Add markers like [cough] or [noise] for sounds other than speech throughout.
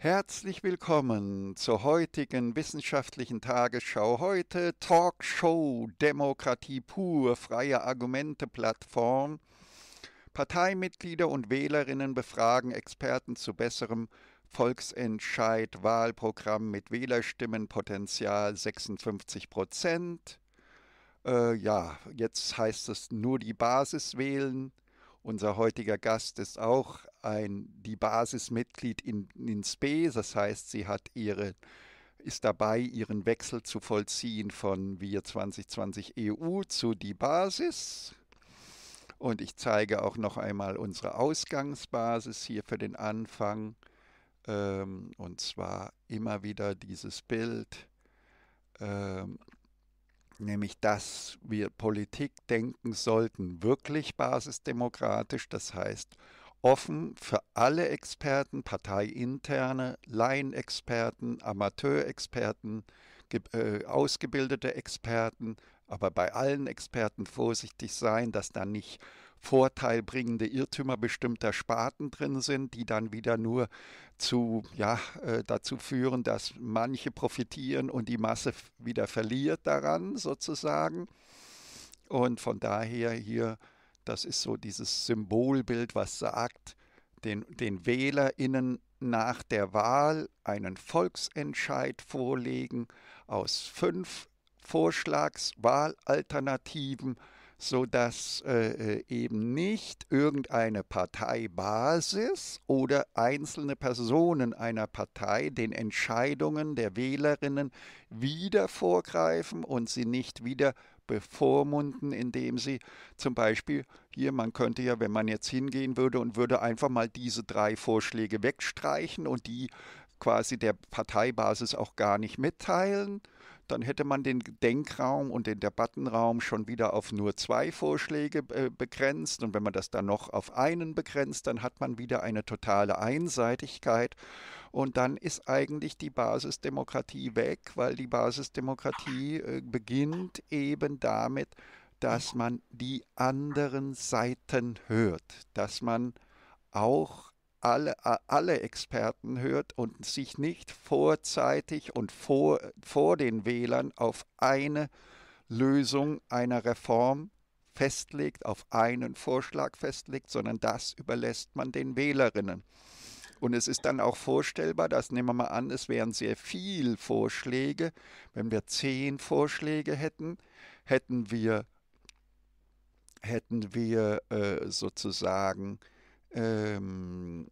Herzlich willkommen zur heutigen wissenschaftlichen Tagesschau. Heute Talkshow Demokratie pur, freie Argumente-Plattform. Parteimitglieder und Wählerinnen befragen Experten zu besserem Volksentscheid, Wahlprogramm mit Wählerstimmenpotenzial 56 Prozent. Äh, ja, jetzt heißt es nur die Basis wählen. Unser heutiger Gast ist auch ein, die Basismitglied in, in SPE, das heißt, sie hat ihre ist dabei, ihren Wechsel zu vollziehen von Wir 2020 EU zu die Basis. Und ich zeige auch noch einmal unsere Ausgangsbasis hier für den Anfang. Ähm, und zwar immer wieder dieses Bild, ähm, nämlich dass wir Politik denken sollten, wirklich basisdemokratisch, das heißt offen für alle Experten, parteiinterne, Laienexperten, Amateurexperten, äh, ausgebildete Experten, aber bei allen Experten vorsichtig sein, dass da nicht vorteilbringende Irrtümer bestimmter Sparten drin sind, die dann wieder nur zu, ja, äh, dazu führen, dass manche profitieren und die Masse wieder verliert daran sozusagen. Und von daher hier das ist so dieses Symbolbild, was sagt, den, den WählerInnen nach der Wahl einen Volksentscheid vorlegen aus fünf Vorschlagswahlalternativen, sodass äh, äh, eben nicht irgendeine Parteibasis oder einzelne Personen einer Partei den Entscheidungen der Wählerinnen wieder vorgreifen und sie nicht wieder bevormunden, indem sie zum Beispiel hier, man könnte ja, wenn man jetzt hingehen würde und würde einfach mal diese drei Vorschläge wegstreichen und die quasi der Parteibasis auch gar nicht mitteilen, dann hätte man den Denkraum und den Debattenraum schon wieder auf nur zwei Vorschläge äh, begrenzt. Und wenn man das dann noch auf einen begrenzt, dann hat man wieder eine totale Einseitigkeit. Und dann ist eigentlich die Basisdemokratie weg, weil die Basisdemokratie äh, beginnt eben damit, dass man die anderen Seiten hört, dass man auch alle, alle Experten hört und sich nicht vorzeitig und vor, vor den Wählern auf eine Lösung einer Reform festlegt, auf einen Vorschlag festlegt, sondern das überlässt man den Wählerinnen. Und es ist dann auch vorstellbar, dass nehmen wir mal an, es wären sehr viele Vorschläge. Wenn wir zehn Vorschläge hätten, hätten wir, hätten wir äh, sozusagen, ähm,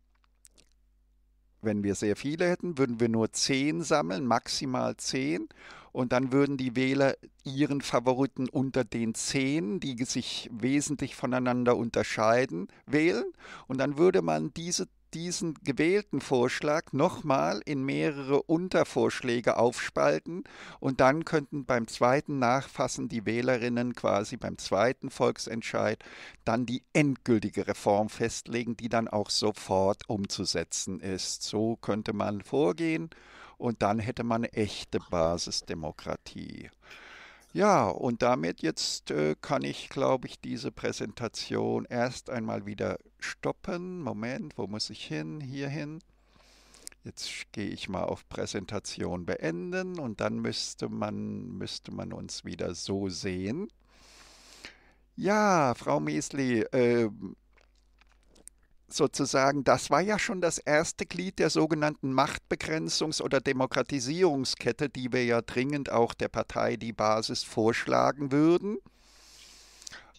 wenn wir sehr viele hätten, würden wir nur zehn sammeln, maximal zehn. Und dann würden die Wähler ihren Favoriten unter den zehn, die sich wesentlich voneinander unterscheiden, wählen. Und dann würde man diese diesen gewählten Vorschlag nochmal in mehrere Untervorschläge aufspalten und dann könnten beim zweiten Nachfassen die Wählerinnen quasi beim zweiten Volksentscheid dann die endgültige Reform festlegen, die dann auch sofort umzusetzen ist. So könnte man vorgehen und dann hätte man echte Basisdemokratie. Ja, und damit jetzt äh, kann ich, glaube ich, diese Präsentation erst einmal wieder stoppen. Moment, wo muss ich hin? Hier hin. Jetzt gehe ich mal auf Präsentation beenden und dann müsste man, müsste man uns wieder so sehen. Ja, Frau Miesli, äh, sozusagen, das war ja schon das erste Glied der sogenannten Machtbegrenzungs- oder Demokratisierungskette, die wir ja dringend auch der Partei die Basis vorschlagen würden.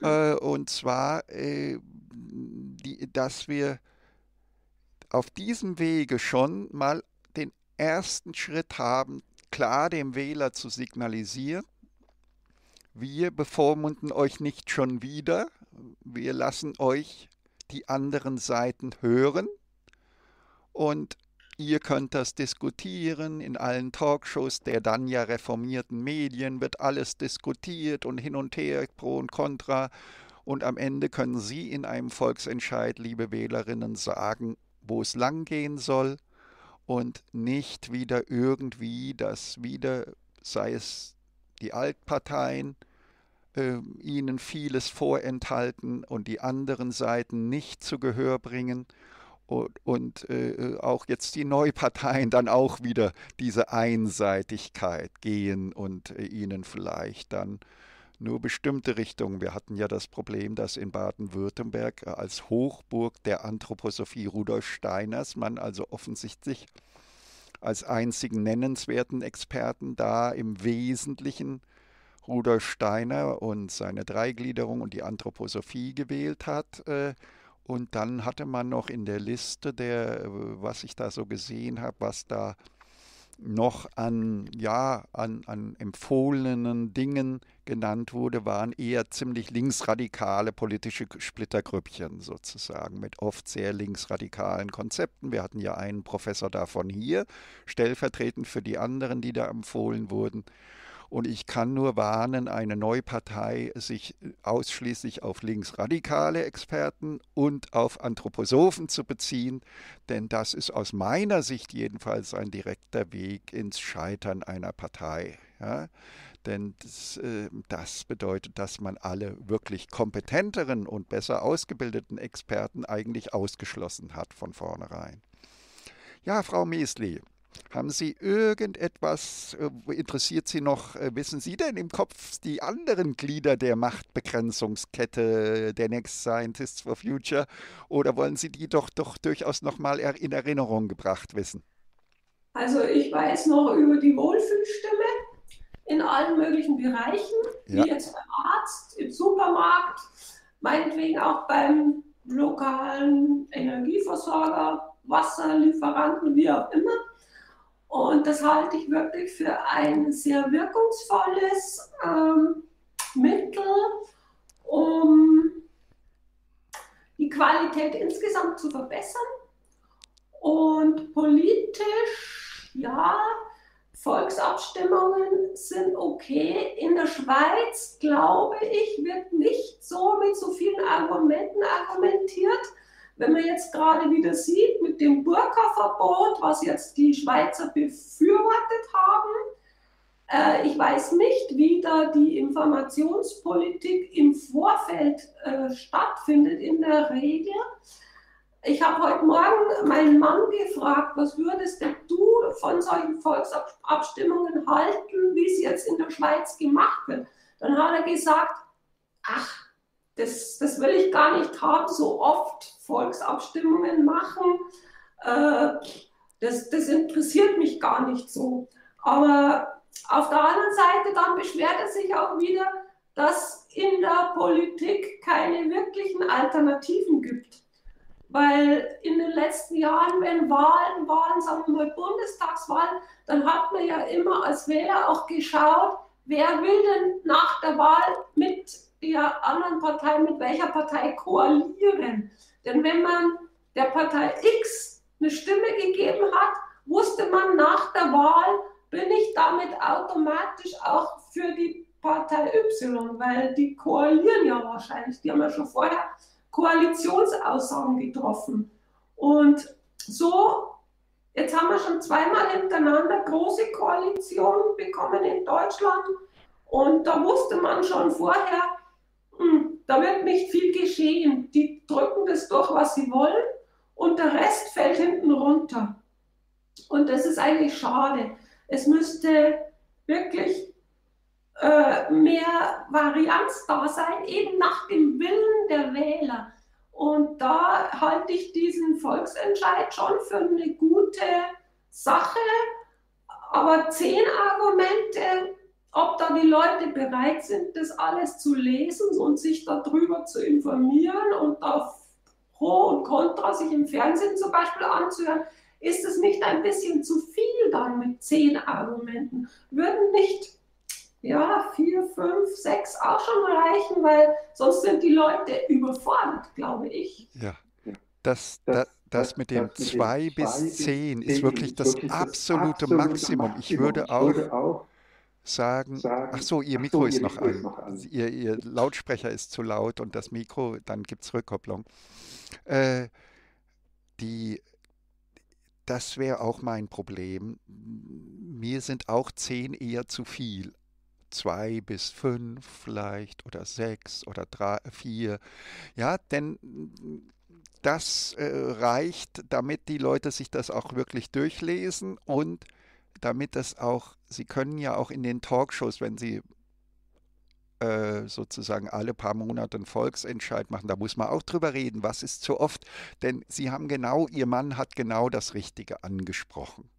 Äh, und zwar, äh, die, dass wir auf diesem Wege schon mal den ersten Schritt haben, klar dem Wähler zu signalisieren, wir bevormunden euch nicht schon wieder, wir lassen euch die anderen Seiten hören und ihr könnt das diskutieren. In allen Talkshows der dann ja reformierten Medien wird alles diskutiert und hin und her, pro und contra. Und am Ende können Sie in einem Volksentscheid, liebe Wählerinnen, sagen, wo es langgehen soll und nicht wieder irgendwie, das wieder, sei es die Altparteien äh, ihnen vieles vorenthalten und die anderen Seiten nicht zu Gehör bringen und, und äh, äh, auch jetzt die Neuparteien dann auch wieder diese Einseitigkeit gehen und äh, ihnen vielleicht dann nur bestimmte Richtungen. Wir hatten ja das Problem, dass in Baden-Württemberg äh, als Hochburg der Anthroposophie Rudolf Steiners man also offensichtlich als einzigen nennenswerten Experten da im Wesentlichen Rudolf Steiner und seine Dreigliederung und die Anthroposophie gewählt hat. Äh, und dann hatte man noch in der Liste der, äh, was ich da so gesehen habe, was da noch an, ja, an, an empfohlenen Dingen genannt wurde, waren eher ziemlich linksradikale politische Splittergrüppchen sozusagen mit oft sehr linksradikalen Konzepten. Wir hatten ja einen Professor davon hier, stellvertretend für die anderen, die da empfohlen wurden. Und ich kann nur warnen, eine neue Partei sich äh, ausschließlich auf linksradikale Experten und auf Anthroposophen zu beziehen, denn das ist aus meiner Sicht jedenfalls ein direkter Weg ins Scheitern einer Partei. Ja? Denn das, äh, das, bedeutet, dass man alle wirklich kompetenteren und besser ausgebildeten Experten eigentlich ausgeschlossen hat von vornherein. Ja, Frau Miesli, haben Sie irgendetwas, äh, interessiert Sie noch, äh, wissen Sie denn im Kopf die anderen Glieder der Machtbegrenzungskette der Next Scientists for Future oder wollen Sie die doch, doch durchaus nochmal in Erinnerung gebracht wissen? Also ich weiß noch über die Wohlfühlstimme in allen möglichen Bereichen, ja. wie jetzt beim Arzt, im Supermarkt, meinetwegen auch beim lokalen Energieversorger, Wasserlieferanten, wie auch immer. Und das halte ich wirklich für ein sehr wirkungsvolles ähm, Mittel, um die Qualität insgesamt zu verbessern. Und politisch, ja, Volksabstimmungen sind okay. In der Schweiz, glaube ich, wird nicht so mit so vielen Argumenten argumentiert. Wenn man jetzt gerade wieder sieht mit dem Burka-Verbot, was jetzt die Schweizer befürwortet haben, äh, ich weiß nicht, wie da die Informationspolitik im Vorfeld äh, stattfindet in der Regel. Ich habe heute Morgen meinen Mann gefragt, was würdest du von solchen Volksabstimmungen halten, wie es jetzt in der Schweiz gemacht wird? Dann hat er gesagt, ach, das, das will ich gar nicht haben, so oft Volksabstimmungen machen. Äh, das, das interessiert mich gar nicht so. Aber auf der anderen Seite dann beschwert er sich auch wieder, dass in der Politik keine wirklichen Alternativen gibt. Weil in den letzten Jahren, wenn Wahlen waren, sagen wir mal Bundestagswahlen, dann hat man ja immer als Wähler auch geschaut, wer will denn nach der Wahl mit der anderen Partei, mit welcher Partei koalieren. Denn wenn man der Partei X eine Stimme gegeben hat, wusste man nach der Wahl, bin ich damit automatisch auch für die Partei Y, weil die koalieren ja wahrscheinlich. Die haben ja schon vorher Koalitionsaussagen getroffen. Und so, jetzt haben wir schon zweimal hintereinander große Koalitionen bekommen in Deutschland. Und da wusste man schon vorher, da wird nicht viel geschehen. Die drücken das durch, was sie wollen und der Rest fällt hinten runter. Und das ist eigentlich schade. Es müsste wirklich äh, mehr Varianz da sein, eben nach dem Willen der Wähler. Und da halte ich diesen Volksentscheid schon für eine gute Sache. Aber zehn Argumente ob da die Leute bereit sind, das alles zu lesen und sich darüber zu informieren und auf Pro und Contra sich im Fernsehen zum Beispiel anzuhören, ist es nicht ein bisschen zu viel dann mit zehn Argumenten? Würden nicht ja, vier, fünf, sechs auch schon reichen, weil sonst sind die Leute überfordert, glaube ich. Ja, das, das, das mit dem zwei bis zehn ist wirklich das absolute Maximum. Ich würde auch sagen, sagen ach so, Ihr Mikro, so, ist, ihr noch Mikro ist, noch an. Ihr, ihr, Lautsprecher ist zu laut und das Mikro, dann gibt es Rückkopplung. Äh, die, das wäre auch mein Problem. Mir sind auch zehn eher zu viel. Zwei bis fünf vielleicht oder sechs oder drei, vier. Ja, denn das äh, reicht, damit die Leute sich das auch wirklich durchlesen und damit das auch, Sie können ja auch in den Talkshows, wenn Sie äh, sozusagen alle paar Monate einen Volksentscheid machen, da muss man auch drüber reden, was ist zu oft, denn Sie haben genau, Ihr Mann hat genau das Richtige angesprochen.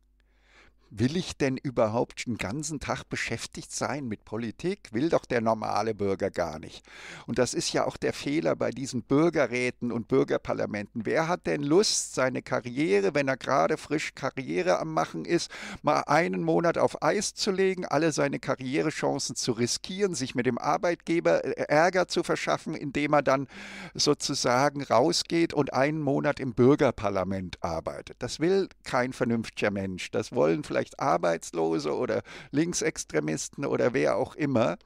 Will ich denn überhaupt den ganzen Tag beschäftigt sein mit Politik? Will doch der normale Bürger gar nicht. Und das ist ja auch der Fehler bei diesen Bürgerräten und Bürgerparlamenten. Wer hat denn Lust, seine Karriere, wenn er gerade frisch Karriere am Machen ist, mal einen Monat auf Eis zu legen, alle seine Karrierechancen zu riskieren, sich mit dem Arbeitgeber äh, Ärger zu verschaffen, indem er dann sozusagen rausgeht und einen Monat im Bürgerparlament arbeitet? Das will kein vernünftiger Mensch. Das wollen vielleicht vielleicht Arbeitslose oder Linksextremisten oder wer auch immer.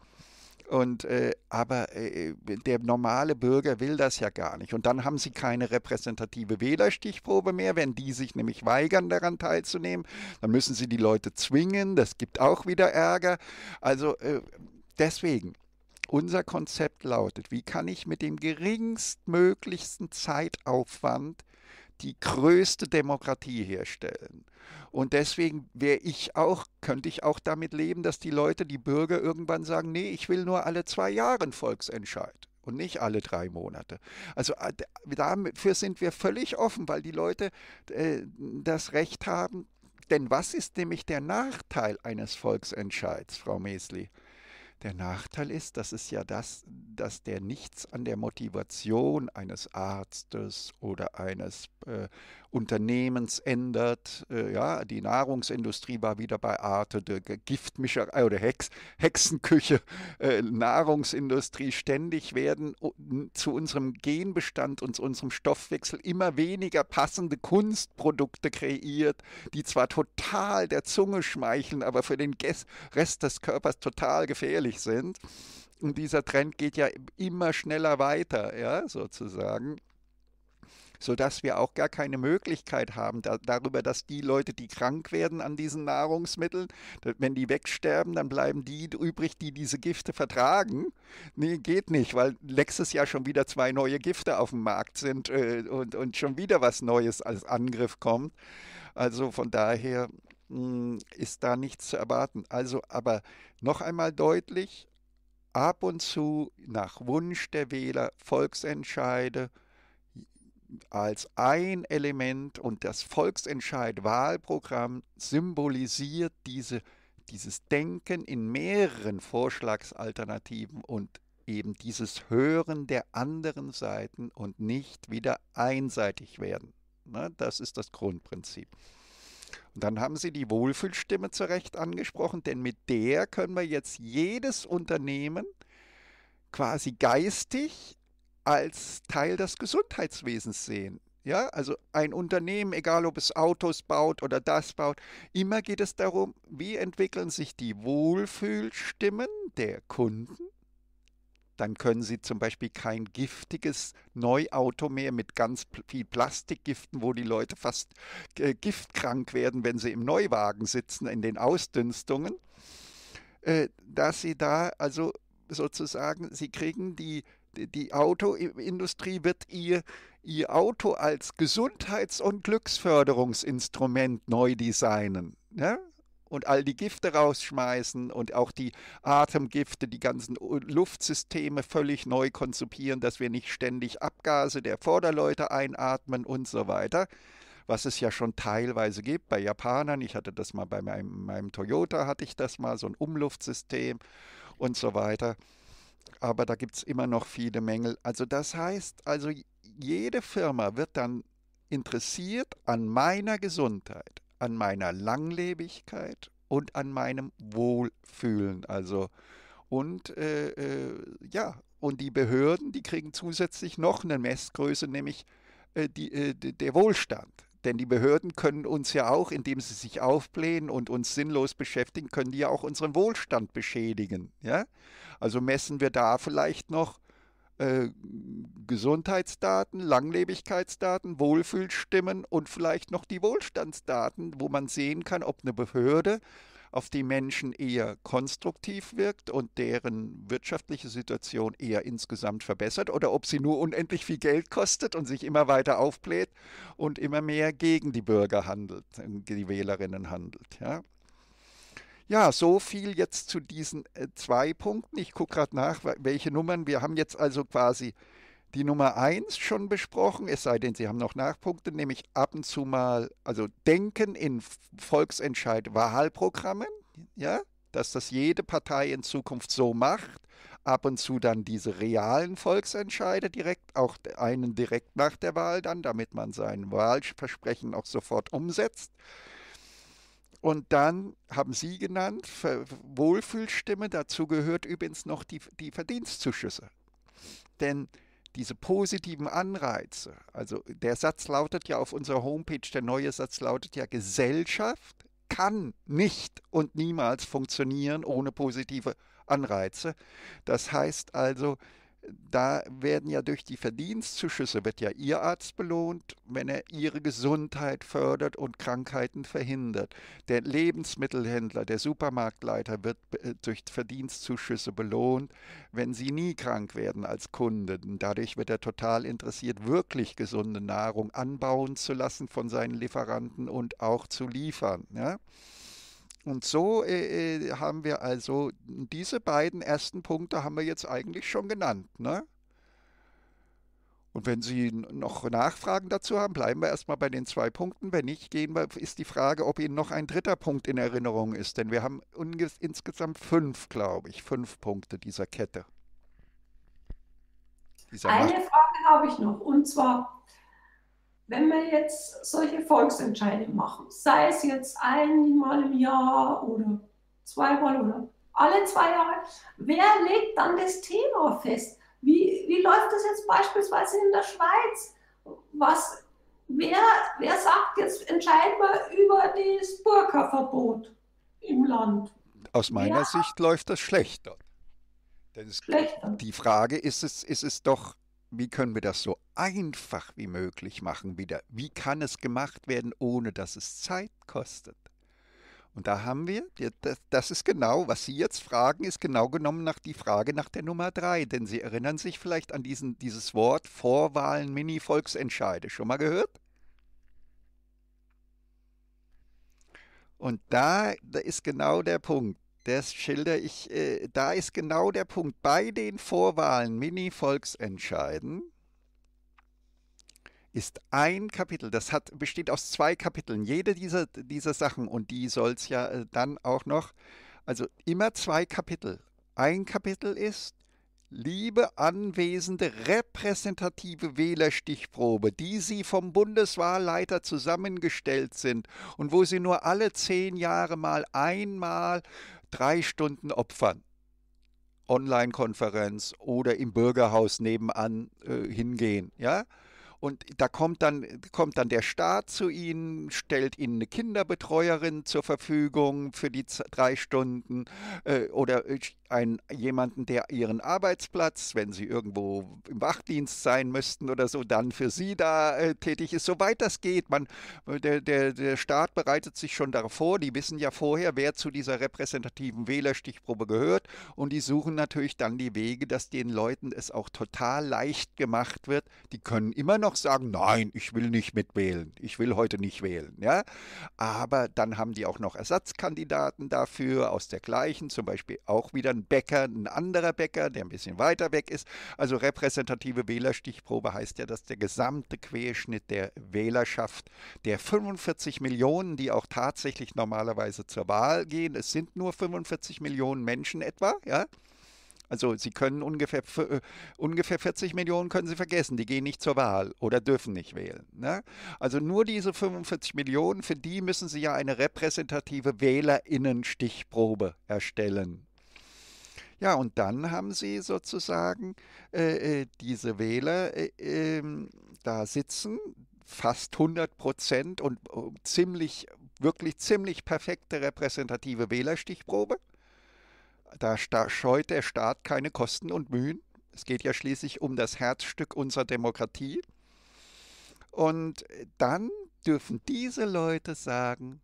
Und äh, aber äh, der normale Bürger will das ja gar nicht. Und dann haben sie keine repräsentative Wählerstichprobe mehr. Wenn die sich nämlich weigern, daran teilzunehmen, dann müssen sie die Leute zwingen. Das gibt auch wieder Ärger. Also äh, deswegen. Unser Konzept lautet, wie kann ich mit dem geringstmöglichsten Zeitaufwand die größte Demokratie herstellen. Und deswegen wäre ich auch, könnte ich auch damit leben, dass die Leute, die Bürger irgendwann sagen, nee, ich will nur alle zwei Jahre einen Volksentscheid und nicht alle drei Monate. Also äh, dafür sind wir völlig offen, weil die Leute äh, das Recht haben. Denn was ist nämlich der Nachteil eines Volksentscheids, Frau Mesli? Der Nachteil ist, das ist ja das, dass der nichts an der Motivation eines Arztes oder eines äh, Unternehmens ändert. Äh, ja, die Nahrungsindustrie war wieder bei Arte, der Giftmischerei äh, oder Hex, Hexenküche, äh, Nahrungsindustrie. Ständig werden zu unserem Genbestand und zu unserem Stoffwechsel immer weniger passende Kunstprodukte kreiert, die zwar total der Zunge schmeicheln, aber für den Rest des Körpers total gefährlich sind. Und dieser Trend geht ja immer schneller weiter, ja, sozusagen sodass wir auch gar keine Möglichkeit haben da, darüber, dass die Leute, die krank werden an diesen Nahrungsmitteln, wenn die wegsterben, dann bleiben die übrig, die diese Gifte vertragen. Nee, geht nicht, weil nächstes Jahr schon wieder zwei neue Gifte auf dem Markt sind äh, und, und schon wieder was Neues als Angriff kommt. Also von daher mh, hm, ist da nichts zu erwarten. Also aber noch einmal deutlich, ab und zu nach Wunsch der Wähler Volksentscheide als ein Element und das Volksentscheid-Wahlprogramm symbolisiert diese, dieses Denken in mehreren Vorschlagsalternativen und eben dieses Hören der anderen Seiten und nicht wieder einseitig werden. Na, ne, das ist das Grundprinzip. Und dann haben Sie die Wohlfühlstimme zu Recht angesprochen, denn mit der können wir jetzt jedes Unternehmen quasi geistig als Teil des Gesundheitswesens sehen. Ja, also ein Unternehmen, egal ob es Autos baut oder das baut, immer geht es darum, wie entwickeln sich die Wohlfühlstimmen der Kunden. Dann können sie zum Beispiel kein giftiges Neuauto mehr mit ganz viel Plastikgiften, wo die Leute fast äh, giftkrank werden, wenn sie im Neuwagen sitzen, in den Ausdünstungen. Äh, dass sie da also sozusagen, sie kriegen die die Autoindustrie wird ihr, ihr Auto als Gesundheits- und Glücksförderungsinstrument neu designen. Ne? und all die Gifte rausschmeißen und auch die Atemgifte, die ganzen Luftsysteme völlig neu konzipieren, dass wir nicht ständig Abgase der Vorderleute einatmen und so weiter. Was es ja schon teilweise gibt bei Japanern. Ich hatte das mal bei meinem, meinem Toyota, hatte ich das mal, so ein Umluftsystem und so weiter aber da gibt es immer noch viele Mängel. Also das heißt, also jede Firma wird dann interessiert an meiner Gesundheit, an meiner Langlebigkeit und an meinem Wohlfühlen. Also und äh, äh, ja, und die Behörden, die kriegen zusätzlich noch eine Messgröße, nämlich äh, die, äh, der Wohlstand. Denn die Behörden können uns ja auch, indem sie sich aufblähen und uns sinnlos beschäftigen, können die ja auch unseren Wohlstand beschädigen. Ja? Also messen wir da vielleicht noch äh, Gesundheitsdaten, Langlebigkeitsdaten, Wohlfühlstimmen und vielleicht noch die Wohlstandsdaten, wo man sehen kann, ob eine Behörde auf die Menschen eher konstruktiv wirkt und deren wirtschaftliche Situation eher insgesamt verbessert oder ob sie nur unendlich viel Geld kostet und sich immer weiter aufbläht und immer mehr gegen die Bürger handelt, ähm, die Wählerinnen handelt. Ja. Ja, so viel jetzt zu diesen äh, zwei Punkten. Ich gucke gerade nach, welche Nummern. Wir haben jetzt also quasi die Nummer eins schon besprochen, es sei denn, Sie haben noch Nachpunkte, nämlich ab und zu mal, also Denken in Volksentscheid Wahlprogrammen, ja, dass das jede Partei in Zukunft so macht, ab und zu dann diese realen Volksentscheide direkt, auch einen direkt nach der Wahl dann, damit man sein Wahlversprechen auch sofort umsetzt. Und dann haben Sie genannt, Wohlfühlstimme, dazu gehört übrigens noch die, die Verdienstzuschüsse. Denn diese positiven Anreize, also der Satz lautet ja auf unserer Homepage, der neue Satz lautet ja, Gesellschaft kann nicht und niemals funktionieren ohne positive Anreize. Das heißt also, da werden ja durch die Verdienstzuschüsse, wird ja Ihr Arzt belohnt, wenn er Ihre Gesundheit fördert und Krankheiten verhindert. Der Lebensmittelhändler, der Supermarktleiter wird äh, durch Verdienstzuschüsse belohnt, wenn Sie nie krank werden als Kunde. dadurch wird er total interessiert, wirklich gesunde Nahrung anbauen zu lassen von seinen Lieferanten und auch zu liefern. Ja? Und so äh, äh, haben wir also diese beiden ersten Punkte haben wir jetzt eigentlich schon genannt. Ne? Und wenn Sie noch Nachfragen dazu haben, bleiben wir erstmal bei den zwei Punkten. Wenn nicht, gehen wir, ist die Frage, ob Ihnen noch ein dritter Punkt in Erinnerung ist. Denn wir haben insgesamt fünf, glaube ich, fünf Punkte dieser Kette. Dieser Eine Macht. Frage habe ich noch. Und zwar, wenn wir jetzt solche Volksentscheide machen, sei es jetzt einmal im Jahr oder zweimal oder alle zwei Jahre, wer legt dann das Thema fest? Wie, wie läuft das jetzt beispielsweise in der Schweiz? Was, wer, wer sagt jetzt, entscheiden wir über das Burka-Verbot im Land? Aus meiner ja. Sicht läuft das schlecht dort. Denn es, schlechter. Die Frage ist es, ist es doch, wie können wir das so einfach wie möglich machen wieder. Wie kann es gemacht werden, ohne dass es Zeit kostet? Und da haben wir, das ist genau, was Sie jetzt fragen, ist genau genommen nach die Frage nach der Nummer drei. Denn Sie erinnern sich vielleicht an diesen, dieses Wort Vorwahlen, Mini-Volksentscheide. Schon mal gehört? Und da, da ist genau der Punkt. Das schilder ich, äh, da ist genau der Punkt. Bei den Vorwahlen, Mini-Volksentscheiden, ist ein Kapitel. Das hat, besteht aus zwei Kapiteln. Jede dieser, dieser Sachen und die soll es ja äh, dann auch noch. Also immer zwei Kapitel. Ein Kapitel ist liebe anwesende repräsentative Wählerstichprobe, die Sie vom Bundeswahlleiter zusammengestellt sind und wo Sie nur alle zehn Jahre mal einmal drei Stunden opfern. Online-Konferenz oder im Bürgerhaus nebenan äh, hingehen, ja? Und da kommt dann, kommt dann der Staat zu ihnen, stellt ihnen eine Kinderbetreuerin zur Verfügung für die drei Stunden äh, oder äh, einen, jemanden, der ihren Arbeitsplatz, wenn sie irgendwo im Wachdienst sein müssten oder so, dann für sie da äh, tätig ist, soweit das geht. Man, äh, der, der, der Staat bereitet sich schon darauf vor, die wissen ja vorher, wer zu dieser repräsentativen Wählerstichprobe gehört und die suchen natürlich dann die Wege, dass den Leuten es auch total leicht gemacht wird. Die können immer noch sagen, nein, ich will nicht mitwählen, ich will heute nicht wählen. Ja? Aber dann haben die auch noch Ersatzkandidaten dafür aus der gleichen, zum Beispiel auch wieder Bäcker, ein anderer Bäcker, der ein bisschen weiter weg ist. Also repräsentative Wählerstichprobe heißt ja, dass der gesamte Querschnitt der Wählerschaft der 45 Millionen, die auch tatsächlich normalerweise zur Wahl gehen, es sind nur 45 Millionen Menschen etwa, ja, also sie können ungefähr, äh, ungefähr 40 Millionen können sie vergessen, die gehen nicht zur Wahl oder dürfen nicht wählen. Ne? Also nur diese 45 Millionen, für die müssen sie ja eine repräsentative Wählerinnenstichprobe erstellen. Ja, und dann haben sie sozusagen äh, äh diese Wähler äh, ähm, da sitzen, fast 100 Prozent und äh, ziemlich, wirklich ziemlich perfekte repräsentative Wählerstichprobe. Da scheut der Staat keine Kosten und Mühen. Es geht ja schließlich um das Herzstück unserer Demokratie. Und äh, dann dürfen diese Leute sagen,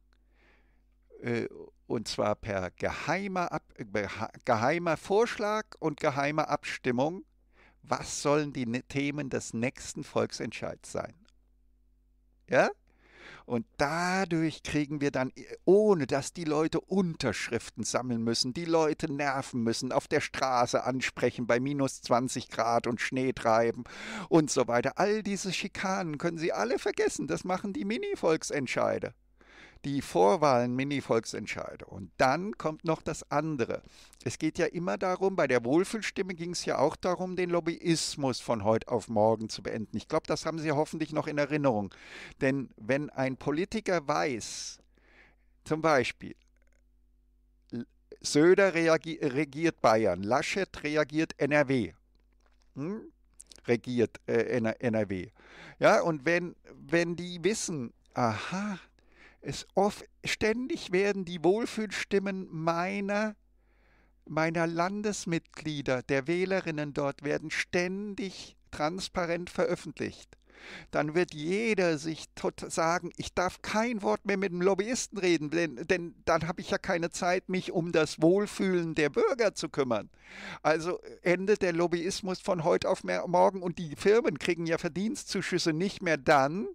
und zwar per geheimer, Ab geheimer Vorschlag und geheimer Abstimmung, was sollen die ne-, Themen des nächsten Volksentscheids sein. Ja? Und dadurch kriegen wir dann, äh, ohne dass die Leute Unterschriften sammeln müssen, die Leute nerven müssen, auf der Straße ansprechen bei minus 20 Grad und Schnee treiben und so weiter. All diese Schikanen können Sie alle vergessen. Das machen die Mini-Volksentscheide die Vorwahlen Mini-Volksentscheide. Und dann kommt noch das andere. Es geht ja immer darum, bei der Wohlfühlstimme ging es ja auch darum, den Lobbyismus von heute auf morgen zu beenden. Ich glaube, das haben Sie hoffentlich noch in Erinnerung. Denn wenn ein Politiker weiß, zum Beispiel, Söder regiert Bayern, Laschet regiert NRW. Hm? Regiert äh, NRW. Ja, und wenn, wenn die wissen, aha, es oft, ständig werden die Wohlfühlstimmen meiner meiner Landesmitglieder, der Wählerinnen dort werden ständig transparent veröffentlicht. Dann wird jeder sich sagen, ich darf kein Wort mehr mit dem Lobbyisten reden, denn, denn dann habe ich ja keine Zeit, mich um das Wohlfühlen der Bürger zu kümmern. Also äh, endet der Lobbyismus von heute auf morgen und die Firmen kriegen ja Verdienstzuschüsse nicht mehr dann,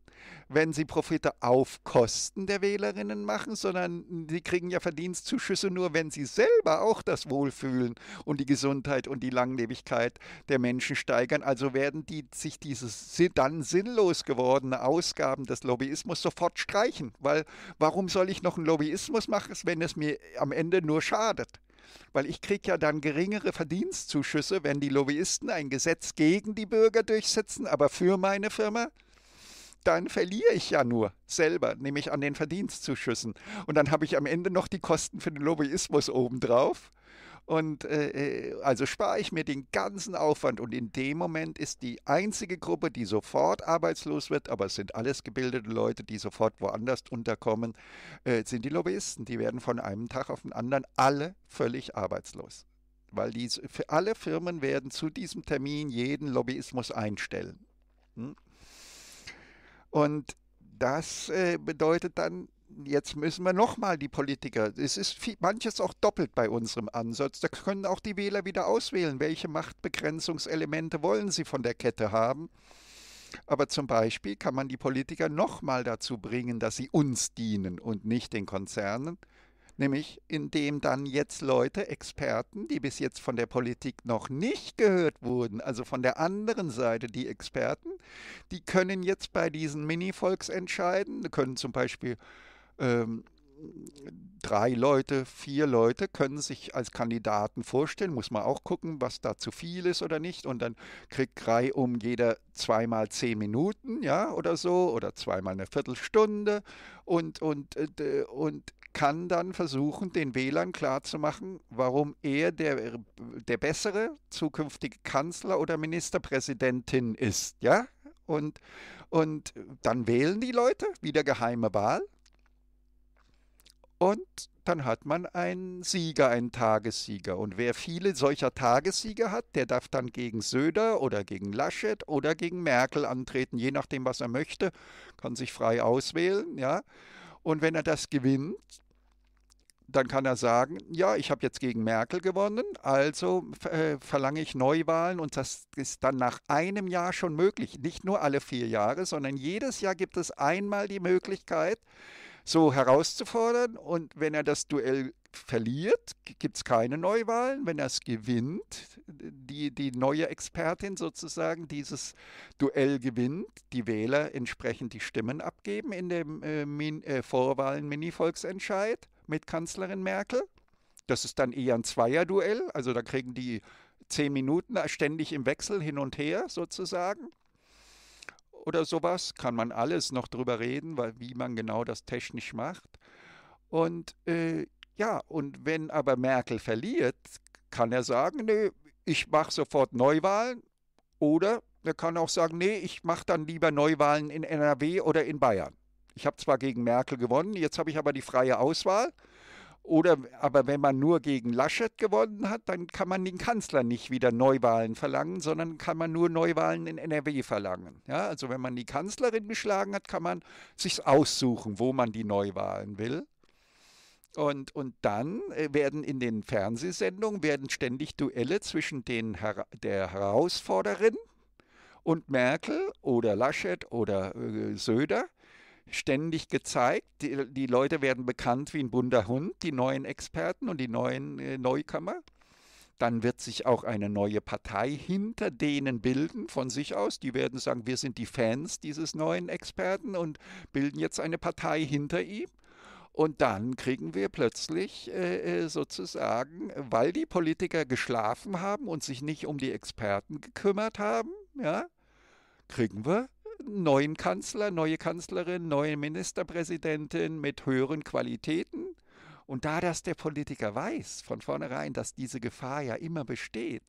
wenn sie Profite auf Kosten der Wählerinnen machen, sondern sie kriegen ja Verdienstzuschüsse nur, wenn sie selber auch das Wohlfühlen und die Gesundheit und die Langlebigkeit der Menschen steigern. Also werden die sich dieses dann sinnlos gewordene Ausgaben des Lobbyismus sofort streichen, weil warum soll ich noch einen Lobbyismus machen, wenn es mir am Ende nur schadet? weil ich kriege ja dann geringere Verdienstzuschüsse, wenn die Lobbyisten ein Gesetz gegen die Bürger durchsetzen, aber für meine Firma dann verliere ich ja nur selber, nämlich an den Verdienstzuschüssen. Und dann habe ich am Ende noch die Kosten für den Lobbyismus obendrauf. Und äh, äh, also spare ich mir den ganzen Aufwand. Und in dem Moment ist die einzige Gruppe, die sofort arbeitslos wird, aber es sind alles gebildete Leute, die sofort woanders unterkommen, äh, sind die Lobbyisten. Die werden von einem Tag auf den anderen alle völlig arbeitslos. Weil die, alle Firmen werden zu diesem Termin jeden Lobbyismus einstellen. Hm? Und das äh, bedeutet dann, jetzt müssen wir nochmal die Politiker. Es ist viel, manches auch doppelt bei unserem Ansatz. Da können auch die Wähler wieder auswählen, welche Machtbegrenzungselemente wollen sie von der Kette haben. Aber zum Beispiel kann man die Politiker nochmal dazu bringen, dass sie uns dienen und nicht den Konzernen nämlich indem dann jetzt Leute, Experten, die bis jetzt von der Politik noch nicht gehört wurden, also von der anderen Seite die Experten, die können jetzt bei diesen Mini-Volksentscheiden, können zum Beispiel ähm, drei Leute, vier Leute können sich als Kandidaten vorstellen, muss man auch gucken, was da zu viel ist oder nicht. Und dann kriegt drei um jeder zweimal zehn Minuten, ja, oder so, oder zweimal eine Viertelstunde. Und, und, äh, und kann dann versuchen, den Wählern klarzumachen, warum er der, der bessere zukünftige Kanzler oder Ministerpräsidentin ist. Ja? Und, und dann wählen die Leute wieder geheime Wahl. Und dann hat man einen Sieger, einen Tagessieger. Und wer viele solcher Tagessieger hat, der darf dann gegen Söder oder gegen Laschet oder gegen Merkel antreten, je nachdem, was er möchte, kann sich frei auswählen, ja. Und wenn er das gewinnt, dann kann er sagen, ja, ich habe jetzt gegen Merkel gewonnen, also äh, verlange ich Neuwahlen und das ist dann nach einem Jahr schon möglich. Nicht nur alle vier Jahre, sondern jedes Jahr gibt es einmal die Möglichkeit, so herauszufordern und wenn er das Duell verliert, gibt es keine Neuwahlen. Wenn er es gewinnt, die, die neue Expertin sozusagen dieses Duell gewinnt, die Wähler entsprechend die Stimmen abgeben in dem äh, Min, äh, Vorwahlen-Mini-Volksentscheid mit Kanzlerin Merkel. Das ist dann eher ein Zweierduell, also da kriegen die zehn Minuten ständig im Wechsel hin und her sozusagen. Oder sowas kann man alles noch drüber reden, weil, wie man genau das technisch macht. Und äh, ja, und wenn aber Merkel verliert, kann er sagen, nee, ich mache sofort Neuwahlen. Oder er kann auch sagen, nee, ich mache dann lieber Neuwahlen in NRW oder in Bayern. Ich habe zwar gegen Merkel gewonnen, jetzt habe ich aber die freie Auswahl. Oder aber wenn man nur gegen Laschet gewonnen hat, dann kann man den Kanzler nicht wieder Neuwahlen verlangen, sondern kann man nur Neuwahlen in NRW verlangen. Ja, also wenn man die Kanzlerin geschlagen hat, kann man sich aussuchen, wo man die Neuwahlen will. Und, und dann äh, werden in den Fernsehsendungen werden ständig Duelle zwischen den Her der Herausforderin und Merkel oder Laschet oder äh, Söder ständig gezeigt. Die, die Leute werden bekannt wie ein bunter Hund, die neuen Experten und die neuen äh, Neukammer. Dann wird sich auch eine neue Partei hinter denen bilden von sich aus. Die werden sagen, wir sind die Fans dieses neuen Experten und bilden jetzt eine Partei hinter ihm. Und dann kriegen wir plötzlich äh, äh sozusagen, weil die Politiker geschlafen haben und sich nicht um die Experten gekümmert haben, ja, kriegen wir neuen Kanzler, neue Kanzlerin, neue Ministerpräsidentin mit höheren Qualitäten. Und da das der Politiker weiß von vornherein, dass diese Gefahr ja immer besteht,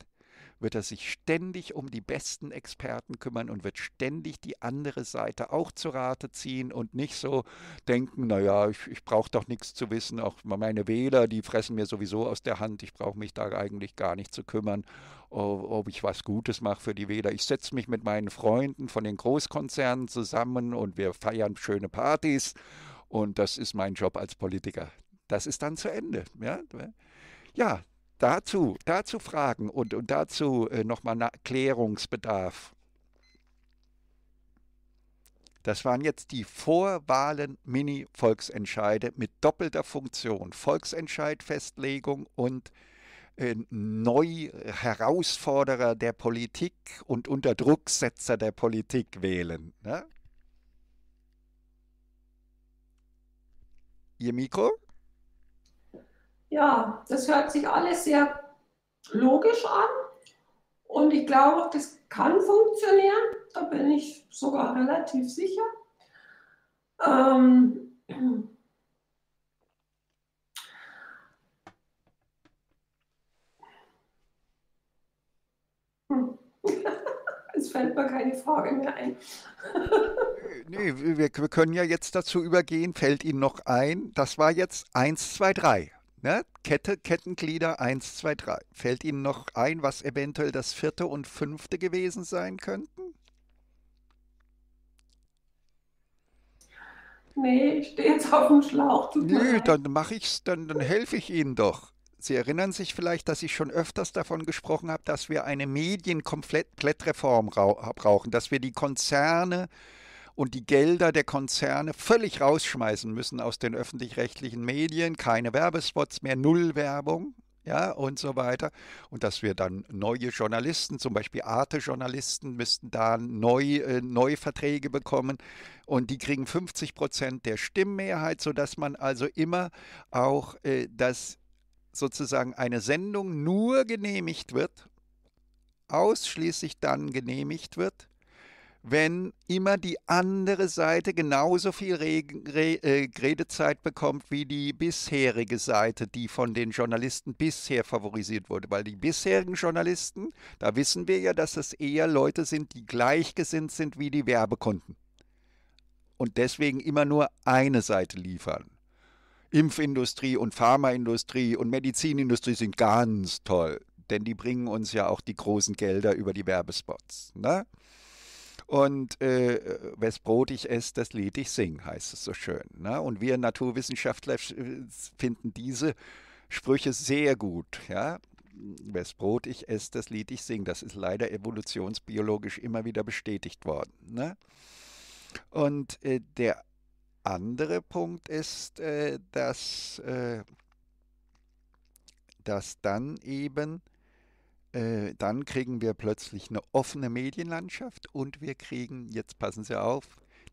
wird er sich ständig um die besten Experten kümmern und wird ständig die andere Seite auch zu Rate ziehen und nicht so denken, naja, ich, ich brauche doch nichts zu wissen, auch meine Wähler, die fressen mir sowieso aus der Hand, ich brauche mich da eigentlich gar nicht zu kümmern, ob ich was Gutes mache für die Wähler. Ich setze mich mit meinen Freunden von den Großkonzernen zusammen und wir feiern schöne Partys und das ist mein Job als Politiker. Das ist dann zu Ende. Ja, ne? ja dazu, dazu Fragen und, und dazu äh, nochmal Klärungsbedarf. Das waren jetzt die Vorwahlen Mini-Volksentscheide mit doppelter Funktion. Volksentscheidfestlegung und äh, neu der Politik und Unterdrucksetzer der Politik wählen. Ne? Ihr Mikro? Ja, das hört sich alles sehr logisch an und ich glaube, das kann funktionieren. Da bin ich sogar relativ sicher. Ähm, hm. [laughs] Es fällt mir keine Frage mehr ein. Äh, nee, wir, wir können ja jetzt dazu übergehen. Fällt Ihnen noch ein? Das war jetzt 1, 2, 3. Ne? Kette, Kettenglieder 1, 2, 3. Fällt Ihnen noch ein, was eventuell das vierte und fünfte gewesen sein könnten? Nee, ich stehe jetzt auf dem Schlauch. Nö, dann mache ich's, dann, dann helfe ich Ihnen doch. Sie erinnern sich vielleicht, dass ich schon öfters davon gesprochen habe, dass wir eine Medienkomplettreform brauchen, dass wir die Konzerne und die Gelder der Konzerne völlig rausschmeißen müssen aus den öffentlich-rechtlichen Medien, keine Werbespots mehr, null Werbung, ja, und so weiter. Und dass wir dann neue Journalisten, zum Beispiel Arte-Journalisten, müssten da neu, äh, neue Verträge bekommen und die kriegen 50 Prozent der Stimmmehrheit, sodass man also immer auch äh, das sozusagen eine Sendung nur genehmigt wird, ausschließlich dann genehmigt wird, wenn immer die andere Seite genauso viel Re Re äh, Redezeit bekommt wie die bisherige Seite, die von den Journalisten bisher favorisiert wurde. Weil die bisherigen Journalisten, da wissen wir ja, dass es eher Leute sind, die gleichgesinnt sind wie die Werbekunden. Und deswegen immer nur eine Seite liefern. Impfindustrie und Pharmaindustrie und Medizinindustrie sind ganz toll, denn die bringen uns ja auch die großen Gelder über die Werbespots. Ne? Und äh, wes Brot ich esse, das Lied ich sing, heißt es so schön. Ne? Und wir Naturwissenschaftler äh, finden diese Sprüche sehr gut. Ja? Wes Brot ich esse, das Lied ich sing. Das ist leider evolutionsbiologisch immer wieder bestätigt worden. Ne? Und äh, der andere Punkt ist, äh, dass, äh, dass dann eben äh, dann kriegen wir plötzlich eine offene Medienlandschaft und wir kriegen, jetzt passen Sie auf,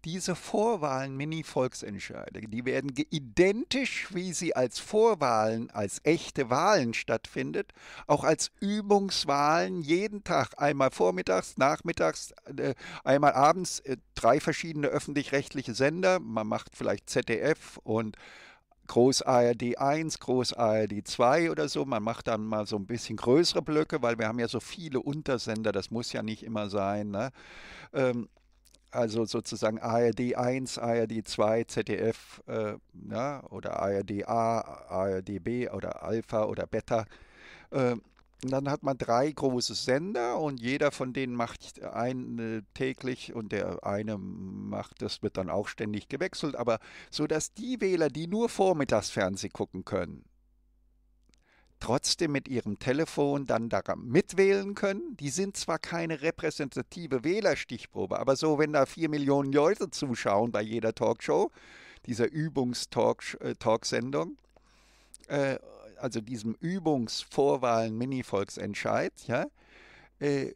diese Vorwahlen Mini-Volksentscheide, die werden identisch, wie sie als Vorwahlen, als echte Wahlen stattfindet, auch als Übungswahlen jeden Tag, einmal vormittags, nachmittags, äh, einmal abends, äh, drei verschiedene öffentlich-rechtliche Sender, man macht vielleicht ZDF und Groß ARD 1, Groß ARD 2 oder so. Man macht dann mal so ein bisschen größere Blöcke, weil wir haben ja so viele Untersender, das muss ja nicht immer sein. Ne? Ähm, also sozusagen ARD 1, ARD 2, ZDF äh, ja, oder ARD A, ARD B oder Alpha oder Beta. Ähm, und dann hat man drei große Sender und jeder von denen macht einen täglich und der eine macht, das wird dann auch ständig gewechselt, aber so dass die Wähler, die nur vormittags Fernsehen gucken können, trotzdem mit ihrem Telefon dann daran mitwählen können. Die sind zwar keine repräsentative Wählerstichprobe, aber so, wenn da vier Millionen Leute zuschauen bei jeder Talkshow, dieser Übungstalksendung, äh, also diesem Übungsvorwahlen-Mini-Volksentscheid, ja, äh,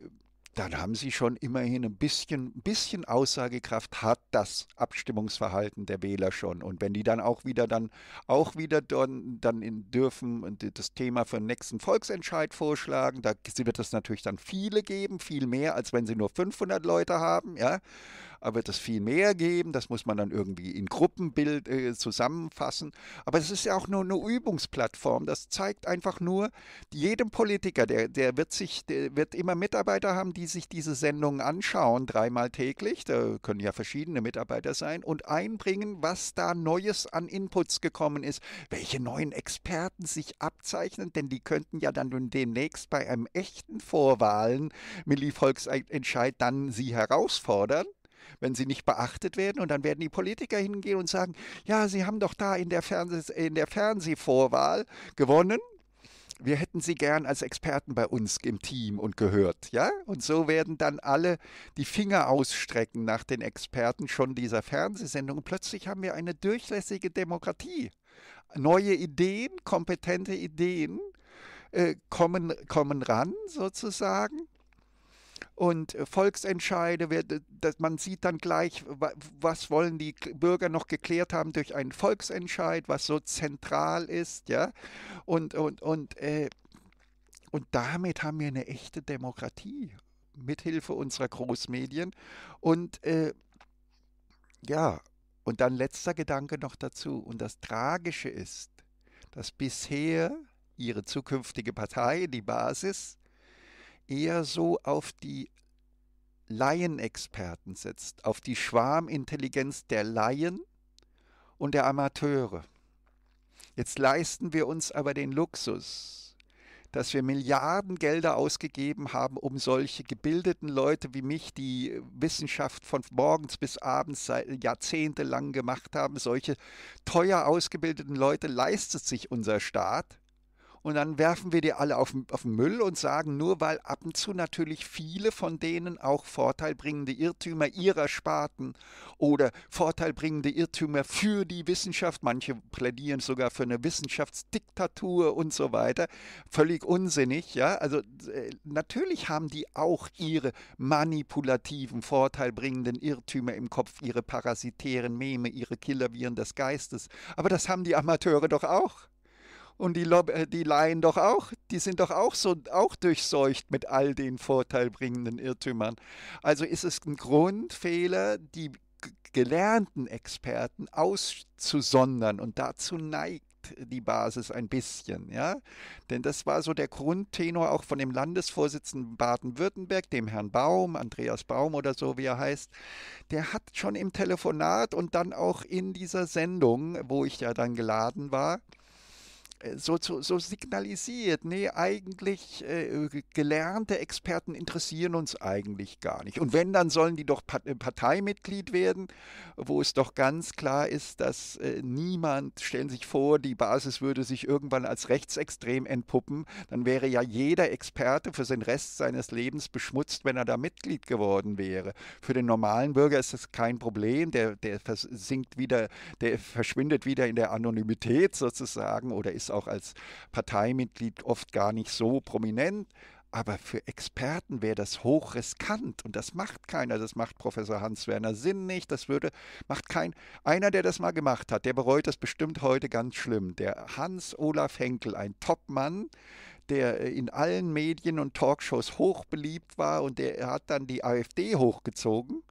dann haben Sie schon immerhin ein bisschen, bisschen Aussagekraft hat das Abstimmungsverhalten der Wähler schon. Und wenn die dann auch wieder dann auch wieder dann, dann in, dürfen das Thema für den nächsten Volksentscheid vorschlagen, da wird es natürlich dann viele geben, viel mehr, als wenn sie nur 500 Leute haben, ja wird es viel mehr geben. Das muss man dann irgendwie in Gruppenbild äh, zusammenfassen. Aber es ist ja auch nur eine Übungsplattform. Das zeigt einfach nur, jedem Politiker, der, der wird sich, der wird immer Mitarbeiter haben, die sich diese Sendungen anschauen, dreimal täglich. Da können ja verschiedene Mitarbeiter sein und einbringen, was da Neues an Inputs gekommen ist, welche neuen Experten sich abzeichnen, denn die könnten ja dann demnächst bei einem echten Vorwahlen Milli Volksentscheid dann sie herausfordern wenn sie nicht beachtet werden. Und dann werden die Politiker hingehen und sagen, ja, sie haben doch da in der, Fernseh in der Fernsehvorwahl gewonnen. Wir hätten sie gern als Experten bei uns im Team und gehört, ja? Und so werden dann alle die Finger ausstrecken nach den Experten schon dieser Fernsehsendung. Und plötzlich haben wir eine durchlässige Demokratie. Neue Ideen, kompetente Ideen äh, kommen, kommen ran sozusagen und äh, Volksentscheide. Äh, man sieht dann gleich, was wollen die Bürger noch geklärt haben durch einen Volksentscheid, was so zentral ist, ja. Und, und, und, äh, und damit haben wir eine echte Demokratie mithilfe unserer Großmedien. Und äh, ja, und dann letzter Gedanke noch dazu. Und das Tragische ist, dass bisher ihre zukünftige Partei, die Basis, eher so auf die Laienexperten setzt, auf die Schwarmintelligenz der Laien und der Amateure. Jetzt leisten wir uns aber den Luxus, dass wir Milliarden Gelder ausgegeben haben, um solche gebildeten Leute wie mich, die Wissenschaft von morgens bis abends jahrzehntelang gemacht haben, solche teuer ausgebildeten Leute leistet sich unser Staat und dann werfen wir die alle auf, auf den Müll und sagen, nur weil ab und zu natürlich viele von denen auch vorteilbringende Irrtümer ihrer Sparten oder vorteilbringende Irrtümer für die Wissenschaft, manche plädieren sogar für eine Wissenschaftsdiktatur und so weiter, völlig unsinnig, ja, also äh, natürlich haben die auch ihre manipulativen, vorteilbringenden Irrtümer im Kopf, ihre parasitären Meme, ihre Killerviren des Geistes, aber das haben die Amateure doch auch. Und die, Lob äh, die Laien doch auch, die sind doch auch so auch durchseucht mit all den vorteilbringenden Irrtümern. Also ist es ein Grundfehler, die gelernten Experten auszusondern und dazu neigt die Basis ein bisschen, ja. Denn das war so der Grundtenor auch von dem Landesvorsitzenden Baden-Württemberg, dem Herrn Baum, Andreas Baum oder so, wie er heißt. Der hat schon im Telefonat und dann auch in dieser Sendung, wo ich ja dann geladen war, äh, so, so, so signalisiert, nee, eigentlich äh, äh, gelernte Experten interessieren uns eigentlich gar nicht. Und wenn, dann sollen die doch äh, Parteimitglied werden, wo es doch ganz klar ist, dass äh, niemand, stellen Sie sich vor, die Basis würde sich irgendwann als rechtsextrem entpuppen, dann wäre ja jeder Experte für den Rest seines Lebens beschmutzt, wenn er da Mitglied geworden wäre. Für den normalen Bürger ist das kein Problem, der, der versinkt wieder, der verschwindet wieder in der Anonymität sozusagen oder ist auch als Parteimitglied oft gar nicht so prominent. Aber für Experten wäre das hochriskant und das macht keiner. Das macht Professor Hans-Werner Sinn nicht. Das würde, macht kein, einer, der das mal gemacht hat, der bereut das bestimmt heute ganz schlimm. Der Hans-Olaf Henkel, ein Topmann, der in allen Medien und Talkshows hochbeliebt war und der hat dann die AfD hochgezogen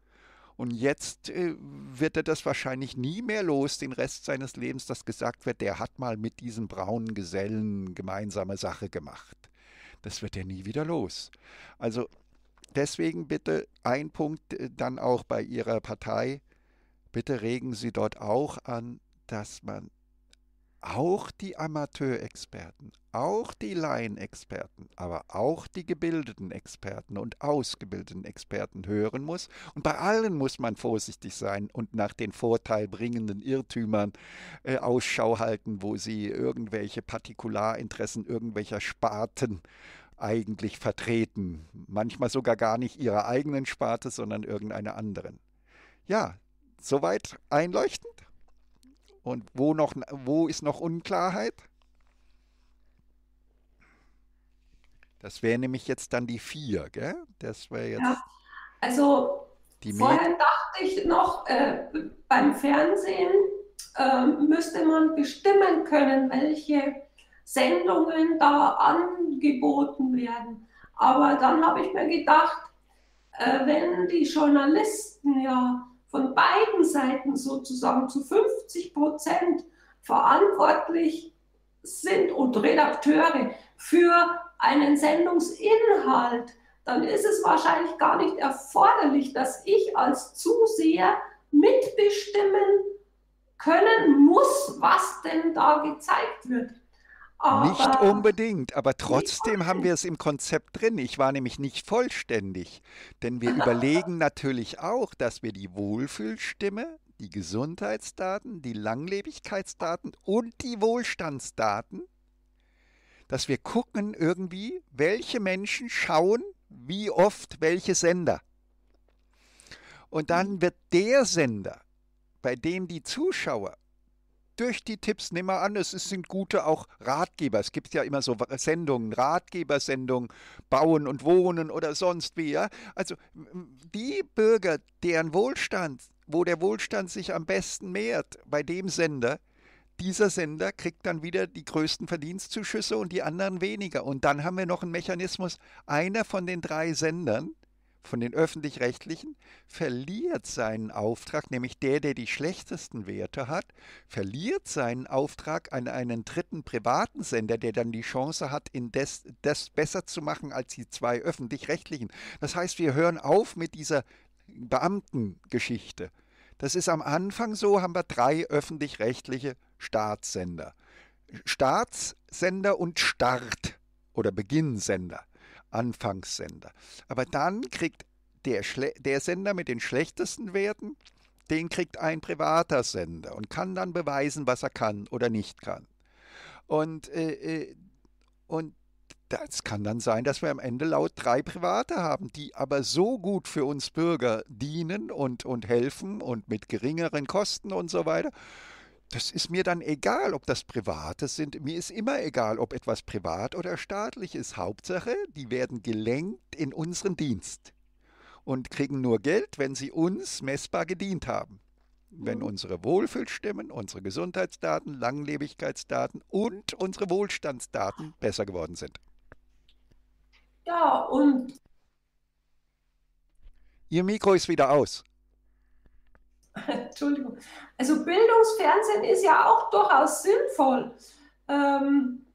und jetzt äh, wird er das wahrscheinlich nie mehr los, den Rest seines Lebens, dass gesagt wird, der hat mal mit diesen braunen Gesellen gemeinsame Sache gemacht. Das wird er nie wieder los. Also deswegen bitte ein Punkt äh, dann auch bei Ihrer Partei. Bitte regen Sie dort auch an, dass man auch die Amateurexperten, auch die Laienexperten, aber auch die gebildeten Experten und ausgebildeten Experten hören muss. Und bei allen muss man vorsichtig sein und nach den vorteilbringenden Irrtümern äh, Ausschau halten, wo sie irgendwelche Partikularinteressen irgendwelcher Sparten eigentlich vertreten. Manchmal sogar gar nicht ihrer eigenen Sparte, sondern irgendeiner anderen. Ja, soweit einleuchtend. Und wo, noch, wo ist noch Unklarheit? Das wäre nämlich jetzt dann die vier, gell? Das wäre jetzt. Ja, also vorher dachte ich noch, äh, beim Fernsehen äh, müsste man bestimmen können, welche Sendungen da angeboten werden. Aber dann habe ich mir gedacht, äh, wenn die Journalisten ja von beiden Seiten sozusagen zu 50 Prozent verantwortlich sind und Redakteure für einen Sendungsinhalt, dann ist es wahrscheinlich gar nicht erforderlich, dass ich als Zuseher mitbestimmen können muss, was denn da gezeigt wird. Aber nicht unbedingt, aber trotzdem haben wir es im Konzept drin. Ich war nämlich nicht vollständig, denn wir überlegen natürlich auch, dass wir die Wohlfühlstimme, die Gesundheitsdaten, die Langlebigkeitsdaten und die Wohlstandsdaten, dass wir gucken irgendwie, welche Menschen schauen wie oft welche Sender. Und dann mhm. wird der Sender, bei dem die Zuschauer durch die Tipps, nehmen wir an, es sind gute auch Ratgeber. Es gibt ja immer so Sendungen, Ratgebersendungen, Bauen und Wohnen oder sonst wie. Ja? Also die Bürger, deren Wohlstand, wo der Wohlstand sich am besten mehrt, bei dem Sender, dieser Sender kriegt dann wieder die größten Verdienstzuschüsse und die anderen weniger. Und dann haben wir noch einen Mechanismus, einer von den drei Sendern von den öffentlich-rechtlichen, verliert seinen Auftrag, nämlich der, der die schlechtesten Werte hat, verliert seinen Auftrag an einen dritten privaten Sender, der dann die Chance hat, in des, das besser zu machen als die zwei öffentlich-rechtlichen. Das heißt, wir hören auf mit dieser Beamtengeschichte. Das ist am Anfang so, haben wir drei öffentlich-rechtliche Staatssender. Staatssender und Start oder Beginnsender. Anfangssender. Aber dann kriegt der, Schle der Sender mit den schlechtesten Werten, den kriegt ein privater Sender und kann dann beweisen, was er kann oder nicht kann. Und, äh, äh, und das kann dann sein, dass wir am Ende laut drei Private haben, die aber so gut für uns Bürger dienen und, und helfen und mit geringeren Kosten und so weiter das ist mir dann egal, ob das Private sind. Mir ist immer egal, ob etwas privat oder staatlich ist. Hauptsache, die werden gelenkt in unseren Dienst und kriegen nur Geld, wenn sie uns messbar gedient haben. Wenn mhm. unsere Wohlfühlstimmen, unsere Gesundheitsdaten, Langlebigkeitsdaten und unsere Wohlstandsdaten besser geworden sind. Ja, und. Ihr Mikro ist wieder aus. [laughs] Entschuldigung. Also Bildungsfernsehen ist ja auch durchaus sinnvoll. Ähm,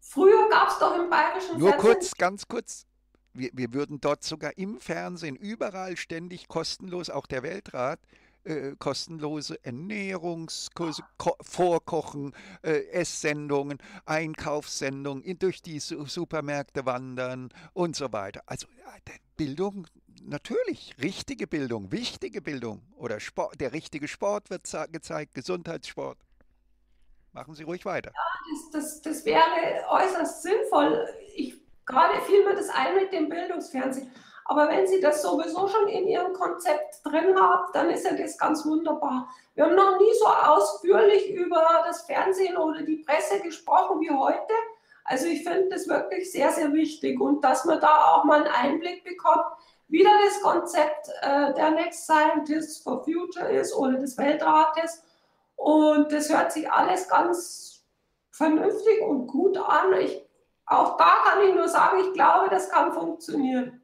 früher gab es doch im bayerischen Fernsehen... Nur kurz, ganz kurz. Wir, wir, würden dort sogar im Fernsehen überall ständig kostenlos, auch der Weltrat, äh, kostenlose Ernährungskurse ah. vorkochen, äh, Esssendungen, Einkaufssendungen, in, durch die Supermärkte wandern und so weiter. Also äh, Bildung natürlich richtige Bildung, wichtige Bildung oder Sport, der richtige Sport wird gezeigt, Gesundheitssport. Machen Sie ruhig weiter. Ja, das, das, das wäre äußerst sinnvoll. Ich, gerade fiel mir das ein mit dem Bildungsfernsehen. Aber wenn Sie das sowieso schon in Ihrem Konzept drin haben, dann ist ja das ganz wunderbar. Wir haben noch nie so ausführlich über das Fernsehen oder die Presse gesprochen wie heute. Also ich finde das wirklich sehr, sehr wichtig und dass man da auch mal einen Einblick bekommt, wieder das Konzept äh, der Next Scientist for Future ist oder des Weltrates. Und das hört sich alles ganz vernünftig und gut an. Ich, auch da kann ich nur sagen, ich glaube, das kann funktionieren.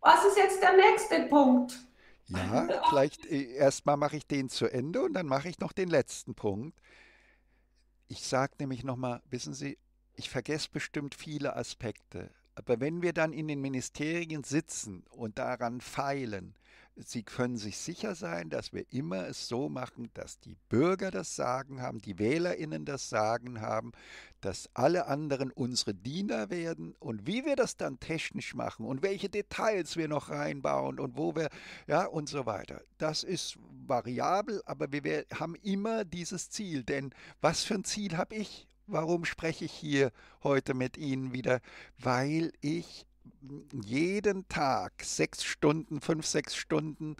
Was ist jetzt der nächste Punkt? Ja, vielleicht äh, erstmal mache ich den zu Ende und dann mache ich noch den letzten Punkt. Ich sage nämlich nochmal, wissen Sie, ich vergesse bestimmt viele Aspekte, aber wenn wir dann in den Ministerien sitzen und daran feilen, Sie können sich sicher sein, dass wir immer es so machen, dass die Bürger das Sagen haben, die Wählerinnen das Sagen haben, dass alle anderen unsere Diener werden und wie wir das dann technisch machen und welche Details wir noch reinbauen und wo wir, ja und so weiter. Das ist variabel, aber wir haben immer dieses Ziel, denn was für ein Ziel habe ich? Warum spreche ich hier heute mit Ihnen wieder? Weil ich jeden Tag sechs Stunden, fünf, sechs Stunden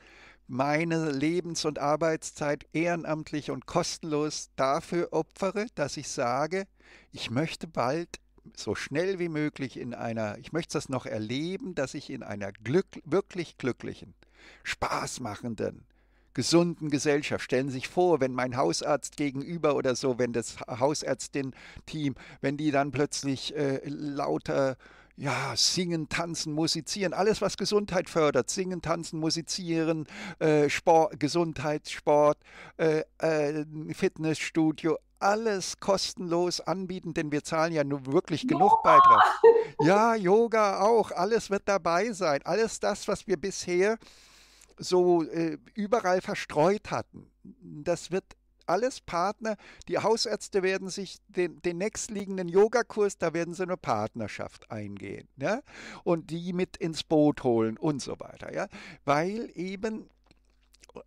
meine Lebens- und Arbeitszeit ehrenamtlich und kostenlos dafür opfere, dass ich sage, ich möchte bald so schnell wie möglich in einer, ich möchte das noch erleben, dass ich in einer glück, wirklich glücklichen, spaßmachenden, gesunden Gesellschaft. Stellen Sie sich vor, wenn mein Hausarzt gegenüber oder so, wenn das Hausärztin-Team, wenn die dann plötzlich äh, lauter ja, singen, tanzen, musizieren, alles, was Gesundheit fördert. Singen, tanzen, musizieren, äh, Sport, Gesundheitssport, äh, äh, Fitnessstudio, alles kostenlos anbieten, denn wir zahlen ja nur wirklich Yoga. genug Beitrag. Ja, Yoga auch, alles wird dabei sein. Alles das, was wir bisher so äh, überall verstreut hatten. Das wird alles Partner. Die Hausärzte werden sich den, den nächstliegenden Yogakurs, da werden sie eine Partnerschaft eingehen ja? und die mit ins Boot holen und so weiter. Ja? Weil eben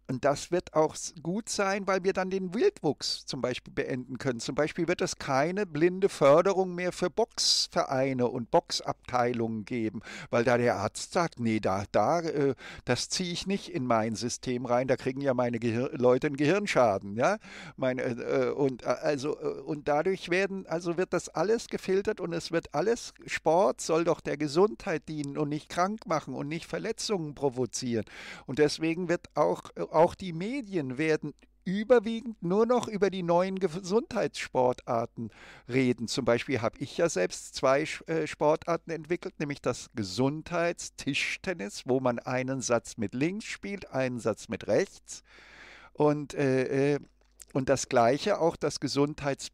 und das wird auch gut sein, weil wir dann den Wildwuchs zum Beispiel beenden können. Zum Beispiel wird es keine blinde Förderung mehr für Boxvereine und Boxabteilungen geben, weil da der Arzt sagt, nee, da, da, äh, das ziehe ich nicht in mein System rein, da kriegen ja meine Gehir Leute einen Gehirnschaden, ja. Meine, äh, äh, und also und dadurch werden, also wird das alles gefiltert und es wird alles Sport soll doch der Gesundheit dienen und nicht krank machen und nicht Verletzungen provozieren. Und deswegen wird auch auch die Medien werden überwiegend nur noch über die neuen Gesundheitssportarten reden. Zum Beispiel habe ich ja selbst zwei äh, Sportarten entwickelt, nämlich das Gesundheitstischtennis, wo man einen Satz mit links spielt, einen Satz mit rechts. Und äh, äh und das gleiche auch das gesundheits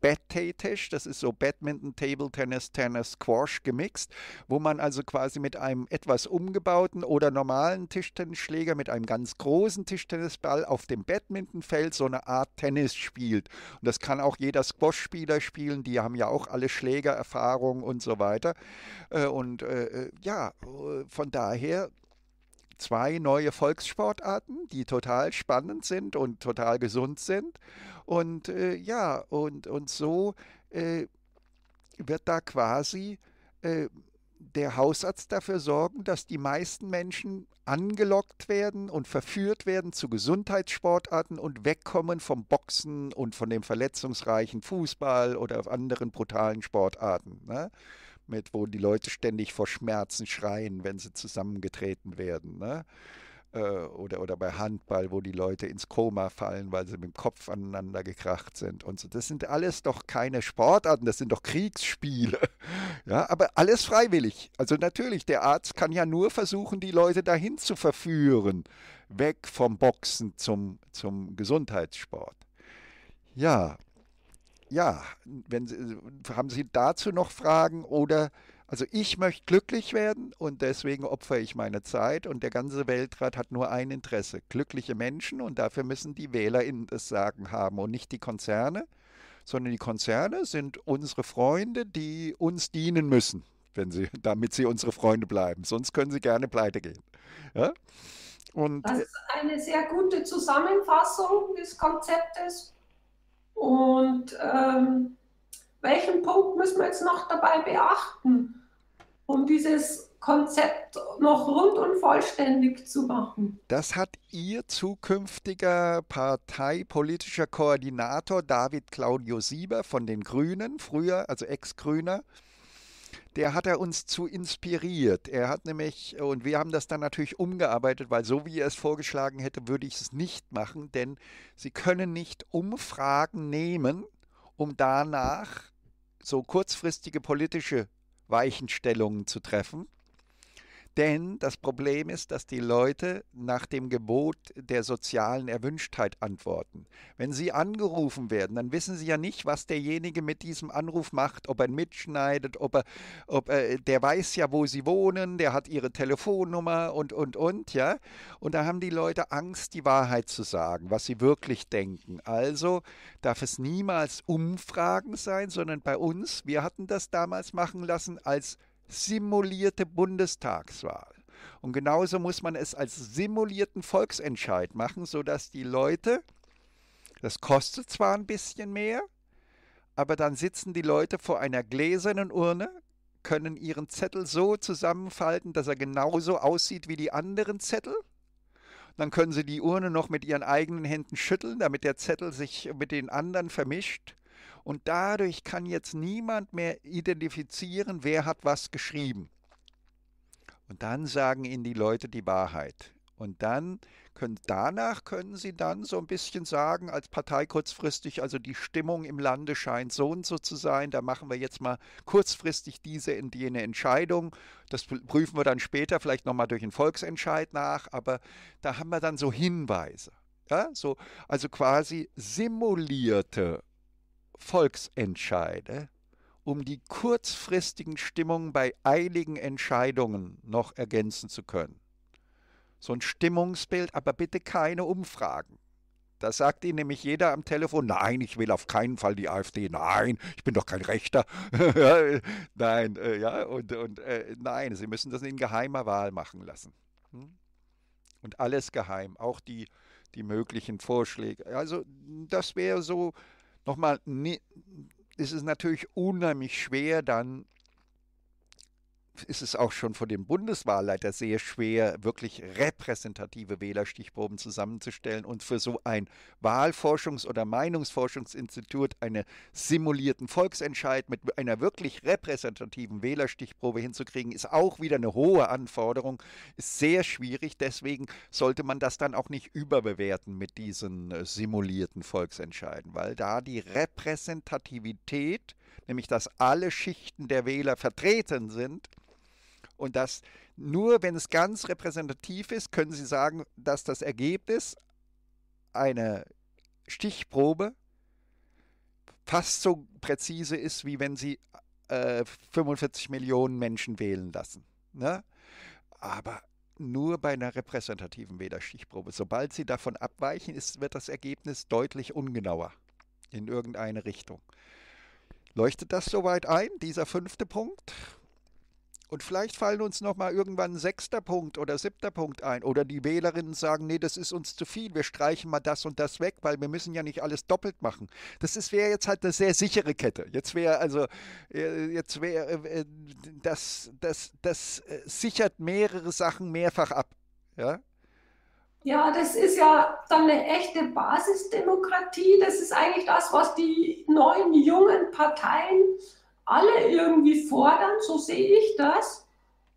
tisch das ist so Badminton, Table Tennis, Tennis, Squash gemixt, wo man also quasi mit einem etwas umgebauten oder normalen Tischtennisschläger mit einem ganz großen Tischtennisball auf dem Badmintonfeld so eine Art Tennis spielt. Und das kann auch jeder Squash-Spieler spielen, die haben ja auch alle Schlägererfahrung und so weiter. Äh, und äh, äh, ja, von daher zwei neue Volkssportarten, die total spannend sind und total gesund sind. Und äh, ja, und, und so äh, wird da quasi äh, der Hausarzt dafür sorgen, dass die meisten Menschen angelockt werden und verführt werden zu Gesundheitssportarten und wegkommen vom Boxen und von dem verletzungsreichen Fußball oder anderen brutalen Sportarten. Ne? mit, wo die Leute ständig vor Schmerzen schreien, wenn sie zusammengetreten werden. Ne? Äh, oder, oder bei Handball, wo die Leute ins Koma fallen, weil sie mit dem Kopf aneinander gekracht sind und so. Das sind alles doch keine Sportarten, das sind doch Kriegsspiele. [laughs] Ja, aber alles freiwillig. Also natürlich, der Arzt kann ja nur versuchen, die Leute dahin zu verführen, weg vom Boxen zum, zum Gesundheitssport. Ja, ja, wenn Sie, äh, haben Sie dazu noch Fragen oder also ich möchte glücklich werden und deswegen opfere ich meine Zeit und der ganze Weltrat hat nur ein Interesse, glückliche Menschen und dafür müssen die WählerInnen das Sagen haben und nicht die Konzerne, sondern die Konzerne sind unsere Freunde, die uns dienen müssen, wenn sie, [laughs] damit sie unsere Freunde bleiben, sonst können sie gerne pleite gehen. Ja? Und, das ist eine sehr gute Zusammenfassung des Konzeptes und ähm, welchen Punkt müssen wir jetzt noch dabei beachten, um dieses Konzept noch rund und vollständig zu machen? Das hat Ihr zukünftiger parteipolitischer Koordinator David Claudio Sieber von den Grünen, früher also Ex-Grüner, der hat er uns zu inspiriert. Er hat nämlich, und wir haben das dann natürlich umgearbeitet, weil so wie er es vorgeschlagen hätte, würde ich es nicht machen, denn Sie können nicht Umfragen nehmen, um danach so kurzfristige politische Weichenstellungen zu treffen, denn das Problem ist, dass die Leute nach dem Gebot der sozialen Erwünschtheit antworten. Wenn sie angerufen werden, dann wissen sie ja nicht, was derjenige mit diesem Anruf macht, ob er mitschneidet, ob er, ob er äh, der weiß ja, wo sie wohnen, der hat ihre Telefonnummer und, und, und, ja. Und da haben die Leute Angst, die Wahrheit zu sagen, was sie wirklich denken. Also darf es niemals Umfragen sein, sondern bei uns, wir hatten das damals machen lassen als simulierte Bundestagswahl. Und genauso muss man es als simulierten Volksentscheid machen, sodass die Leute, das kostet zwar ein bisschen mehr, aber dann sitzen die Leute vor einer gläsernen Urne, können ihren Zettel so zusammenfalten, dass er genauso aussieht wie die anderen Zettel. Dann können sie die Urne noch mit ihren eigenen Händen schütteln, damit der Zettel sich mit den anderen vermischt. Und dadurch kann jetzt niemand mehr identifizieren, wer hat was geschrieben. Und dann sagen ihnen die Leute die Wahrheit. Und dann können, danach können sie dann so ein bisschen sagen, als Partei kurzfristig, also die Stimmung im Lande scheint so und so zu sein, da machen wir jetzt mal kurzfristig diese und jene Entscheidung. Das prüfen wir dann später vielleicht nochmal durch einen Volksentscheid nach, aber da haben wir dann so Hinweise. Ja, so, also quasi simulierte Volksentscheide, um die kurzfristigen Stimmungen bei eiligen Entscheidungen noch ergänzen zu können. So ein Stimmungsbild, aber bitte keine Umfragen. Da sagt Ihnen nämlich jeder am Telefon, nein, ich will auf keinen Fall die AfD, nein, ich bin doch kein Rechter. [laughs] Äh, nein, äh, ja, und, und äh, nein, Sie müssen das in geheimer Wahl machen lassen. Hm? Und alles geheim, auch die, die möglichen Vorschläge. Also das wäre so nochmal, ist es natürlich unheimlich schwer dann ist es auch schon von dem Bundeswahlleiter sehr schwer, wirklich repräsentative Wählerstichproben zusammenzustellen und für so ein Wahlforschungs- oder Meinungsforschungsinstitut einen simulierten Volksentscheid mit einer wirklich repräsentativen Wählerstichprobe hinzukriegen, ist auch wieder eine hohe Anforderung, ist sehr schwierig. Deswegen sollte man das dann auch nicht überbewerten mit diesen äh, simulierten Volksentscheiden, weil da die Repräsentativität, nämlich dass alle Schichten der Wähler vertreten sind, und dass nur, wenn es ganz repräsentativ ist, können Sie sagen, dass das Ergebnis eine Stichprobe fast so präzise ist, wie wenn Sie äh, 45 Millionen Menschen wählen lassen. Ne? Aber nur bei einer repräsentativen Wählerstichprobe. Sobald Sie davon abweichen, ist, wird das Ergebnis deutlich ungenauer in irgendeine Richtung. Leuchtet das soweit ein, dieser fünfte Punkt? Und vielleicht fallen uns nochmal irgendwann ein sechster Punkt oder siebter Punkt ein. Oder die Wählerinnen sagen, nee, das ist uns zu viel. Wir streichen mal das und das weg, weil wir müssen ja nicht alles doppelt machen. Das wäre jetzt halt eine sehr sichere Kette. Jetzt wäre also, äh, jetzt wäre, äh, äh, das, das, das sichert mehrere Sachen mehrfach ab. Ja? Ja, das ist ja dann eine echte Basisdemokratie. Das ist eigentlich das, was die neuen jungen Parteien alle irgendwie fordern, so sehe ich das.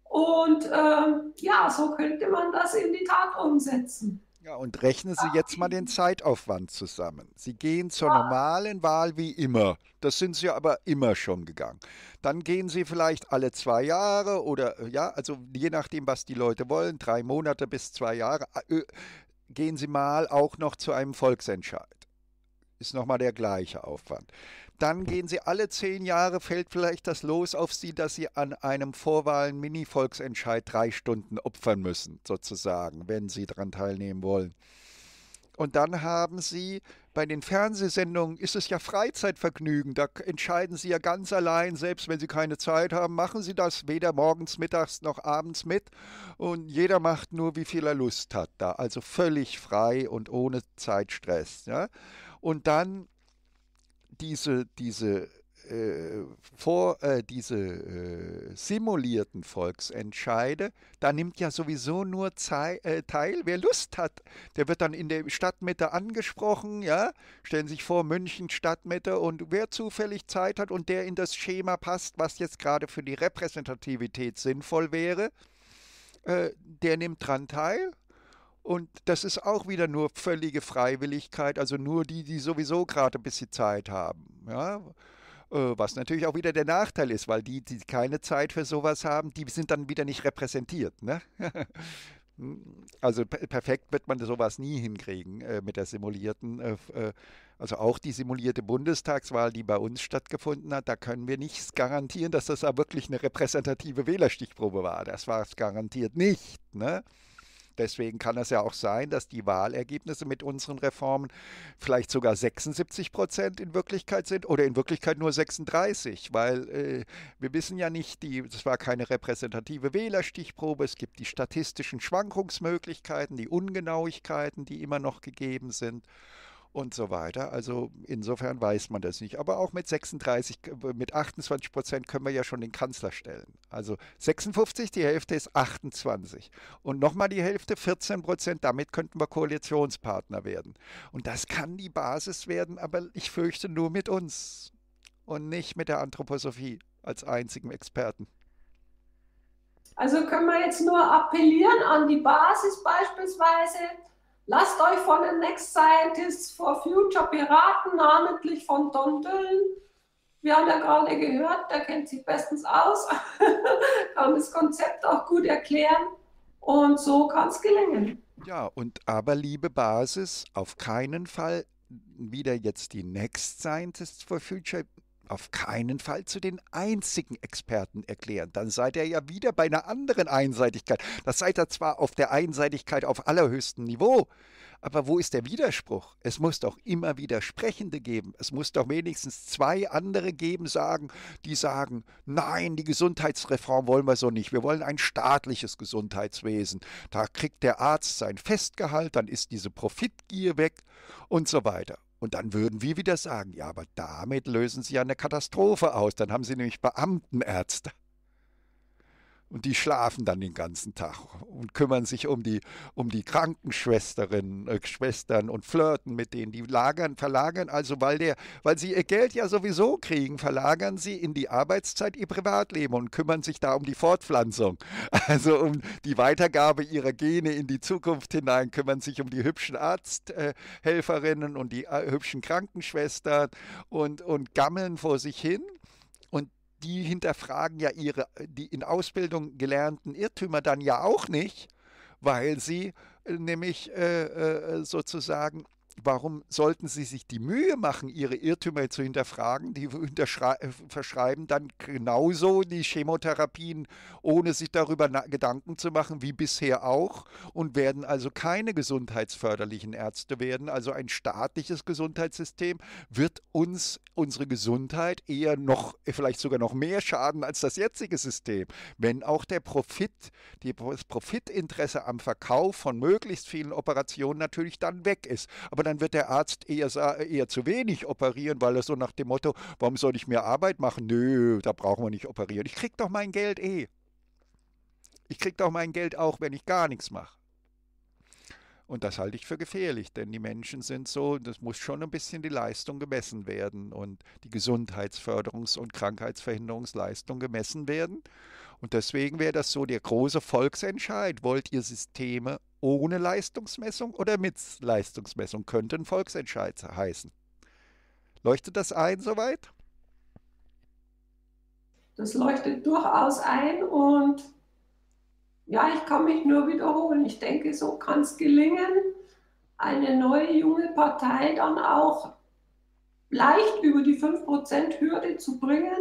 Und äh, ja, so könnte man das in die Tat umsetzen. Ja, und rechnen Sie jetzt mal den Zeitaufwand zusammen. Sie gehen zur normalen Wahl wie immer. Das sind Sie aber immer schon gegangen. Dann gehen Sie vielleicht alle zwei Jahre oder äh, ja, also je nachdem, was die Leute wollen, drei Monate bis zwei Jahre, äh, äh, gehen Sie mal auch noch zu einem Volksentscheid. Ist nochmal der gleiche Aufwand. Dann gehen sie alle zehn Jahre, fällt vielleicht das Los auf sie, dass sie an einem vorwahlen Mini-Volksentscheid drei Stunden opfern müssen, sozusagen, wenn sie daran teilnehmen wollen. Und dann haben sie bei den Fernsehsendungen ist es ja Freizeitvergnügen. Da entscheiden sie ja ganz allein, selbst wenn sie keine Zeit haben, machen sie das weder morgens, mittags noch abends mit. Und jeder macht nur, wie viel er Lust hat da. Also völlig frei und ohne Zeitstress. Ja? Und dann diese, diese, äh, vor, äh, diese äh, simulierten Volksentscheide, da nimmt ja sowieso nur zei äh, teil, wer Lust hat. Der wird dann in der Stadtmitte angesprochen, ja. Stellen Sie sich vor, München Stadtmitte und wer zufällig Zeit hat und der in das Schema passt, was jetzt gerade für die Repräsentativität sinnvoll wäre, äh, der nimmt dran teil und das ist auch wieder nur völlige Freiwilligkeit, also nur die, die sowieso gerade ein bisschen Zeit haben. Ja? Äh, was natürlich auch wieder der Nachteil ist, weil die, die keine Zeit für sowas haben, die sind dann wieder nicht repräsentiert. Ne? [laughs] Hm, also perfekt wird man sowas nie hinkriegen äh, mit der simulierten, äh, äh, also auch die simulierte Bundestagswahl, die bei uns stattgefunden hat, da können wir nicht garantieren, dass das da wirklich eine repräsentative Wählerstichprobe war. Das war es garantiert nicht. Ne? deswegen kann es ja auch sein, dass die Wahlergebnisse mit unseren Reformen vielleicht sogar 76 Prozent in Wirklichkeit sind oder in Wirklichkeit nur 36, weil äh, wir wissen ja nicht, die, das war keine repräsentative Wählerstichprobe, es gibt die statistischen Schwankungsmöglichkeiten, die Ungenauigkeiten, die immer noch gegeben sind und so weiter. Also insofern weiß man das nicht. Aber auch mit 36, äh, mit 28 Prozent können wir ja schon den Kanzler stellen. Also 56, die Hälfte ist 28. Und nochmal die Hälfte, 14 Prozent, damit könnten wir Koalitionspartner werden. Und das kann die Basis werden, aber ich fürchte nur mit uns und nicht mit der Anthroposophie als einzigen Experten. Also können wir jetzt nur appellieren an die Basis beispielsweise, Lasst euch von den Next Scientists for Future beraten, namentlich von Don Dillon, wir haben ja gerade gehört, der kennt sich bestens aus, [laughs] kann das Konzept auch gut erklären und so kann es gelingen. Ja, und aber liebe Basis, auf keinen Fall wieder jetzt die Next Scientists for Future auf keinen Fall zu den einzigen Experten erklären. Dann seid ihr ja wieder bei einer anderen Einseitigkeit. Das seid ihr zwar auf der Einseitigkeit auf allerhöchstem Niveau, aber wo ist der Widerspruch? Es muss doch immer Widersprechende geben. Es muss doch wenigstens zwei andere geben, sagen, die sagen, nein, die Gesundheitsreform wollen wir so nicht. Wir wollen ein staatliches Gesundheitswesen. Da kriegt der Arzt sein Festgehalt, dann ist diese Profitgier weg und so weiter. Und dann würden wir wieder sagen, ja, aber damit lösen Sie ja eine Katastrophe aus. Dann haben Sie nämlich Beamtenärzte. Und die schlafen dann den ganzen Tag und kümmern sich um die, um die Krankenschwesterinnen, äh, Schwestern und flirten mit denen. Die lagern, verlagern also, weil, der, weil sie ihr Geld ja sowieso kriegen, verlagern sie in die Arbeitszeit ihr Privatleben und kümmern sich da um die Fortpflanzung. [laughs] Also um die Weitergabe ihrer Gene in die Zukunft hinein, kümmern sich um die hübschen Arzthelferinnen äh, und die äh, hübschen Krankenschwestern und, und gammeln vor sich hin die hinterfragen ja ihre äh, die in Ausbildung gelernten Irrtümer dann ja auch nicht, weil sie äh, nämlich äh, äh sozusagen Warum sollten Sie sich die Mühe machen, Ihre Irrtümer zu hinterfragen? Die äh, verschreiben dann genauso die Chemotherapien, ohne sich darüber Gedanken zu machen, wie bisher auch, und werden also keine gesundheitsförderlichen Ärzte werden. Also ein staatliches Gesundheitssystem wird uns unsere Gesundheit eher noch, äh, vielleicht sogar noch mehr schaden als das jetzige System, wenn auch der Profit, das Profitinteresse am Verkauf von möglichst vielen Operationen natürlich dann weg ist. Aber dann dann wird der Arzt eher, eher zu wenig operieren, weil er so nach dem Motto, warum soll ich mehr Arbeit machen? Nö, da brauchen wir nicht operieren. Ich krieg doch mein Geld eh. Ich krieg doch mein Geld auch, wenn ich gar nichts mache. Und das halte ich für gefährlich, denn die Menschen sind so, das muss schon ein bisschen die Leistung gemessen werden und die Gesundheitsförderungs- und Krankheitsverhinderungsleistung gemessen werden. Und deswegen wäre das so der große Volksentscheid. Wollt ihr Systeme ohne Leistungsmessung oder mit Leistungsmessung? Könnte ein Volksentscheid heißen. Leuchtet das ein soweit? Das leuchtet durchaus ein und ja, ich kann mich nur wiederholen. Ich denke, so kann es gelingen, eine neue junge Partei dann auch leicht über die 5%-Hürde zu bringen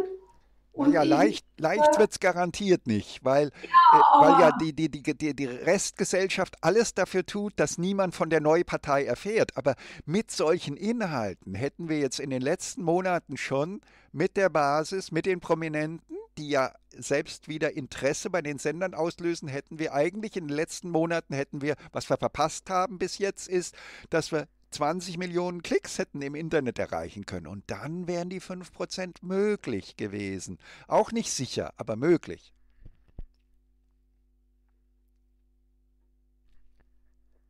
und ja, leicht, leicht wird es garantiert nicht, weil äh, ja, äh, weil ja die, die, die, die Restgesellschaft alles dafür tut, dass niemand von der neuen Partei erfährt. Aber mit solchen Inhalten hätten wir jetzt in den letzten Monaten schon mit der Basis, mit den Prominenten, die ja selbst wieder Interesse bei den Sendern auslösen, hätten wir eigentlich in den letzten Monaten, hätten wir, was wir verpasst haben bis jetzt, ist, dass wir 20 Millionen Klicks hätten im Internet erreichen können und dann wären die 5% möglich gewesen. Auch nicht sicher, aber möglich.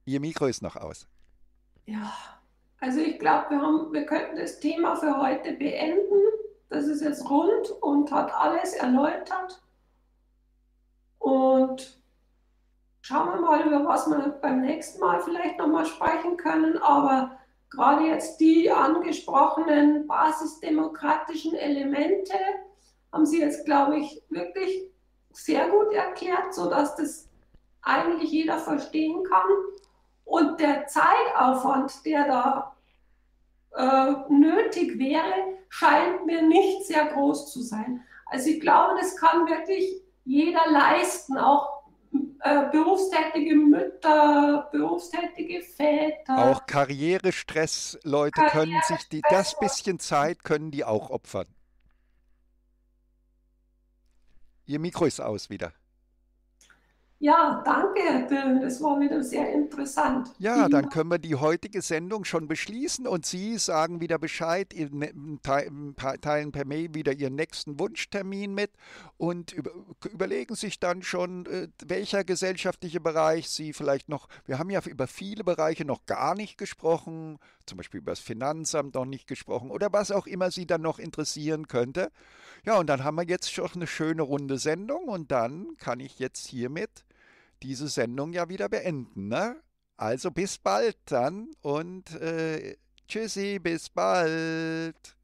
Ihr Mikro ist noch aus. Ja, also ich glaube, wir, wir könnten das Thema für heute beenden. Das ist jetzt rund und hat alles erläutert. Und schauen wir mal, über was wir beim nächsten Mal vielleicht nochmal sprechen können. Aber gerade jetzt die angesprochenen basisdemokratischen Elemente haben Sie jetzt, glaube ich, wirklich sehr gut erklärt, sodass das eigentlich jeder verstehen kann. Und der Zeitaufwand, der da äh, nötig wäre, scheint mir nicht sehr groß zu sein. Also ich glaube, das kann wirklich jeder leisten, auch äh, berufstätige Mütter, berufstätige Väter. Auch Karrierestress, Leute Karriere können sich die, das bisschen Zeit können die auch opfern. Ihr Mikro ist aus wieder. Ja, danke, Dylan. Das war wieder sehr interessant. Ja, mhm. dann können wir die heutige Sendung schon beschließen und Sie sagen wieder Bescheid, ne, teilen per Mail wieder Ihren nächsten Wunschtermin mit und überlegen sich dann schon, äh, welcher gesellschaftliche Bereich Sie vielleicht noch, wir haben ja über viele Bereiche noch gar nicht gesprochen, zum Beispiel über das Finanzamt noch nicht gesprochen oder was auch immer Sie dann noch interessieren könnte. Ja, und dann haben wir jetzt schon eine schöne runde Sendung und dann kann ich jetzt hiermit diese Sendung ja wieder beenden. Ne? Also bis bald dann und äh, tschüssi, bis bald.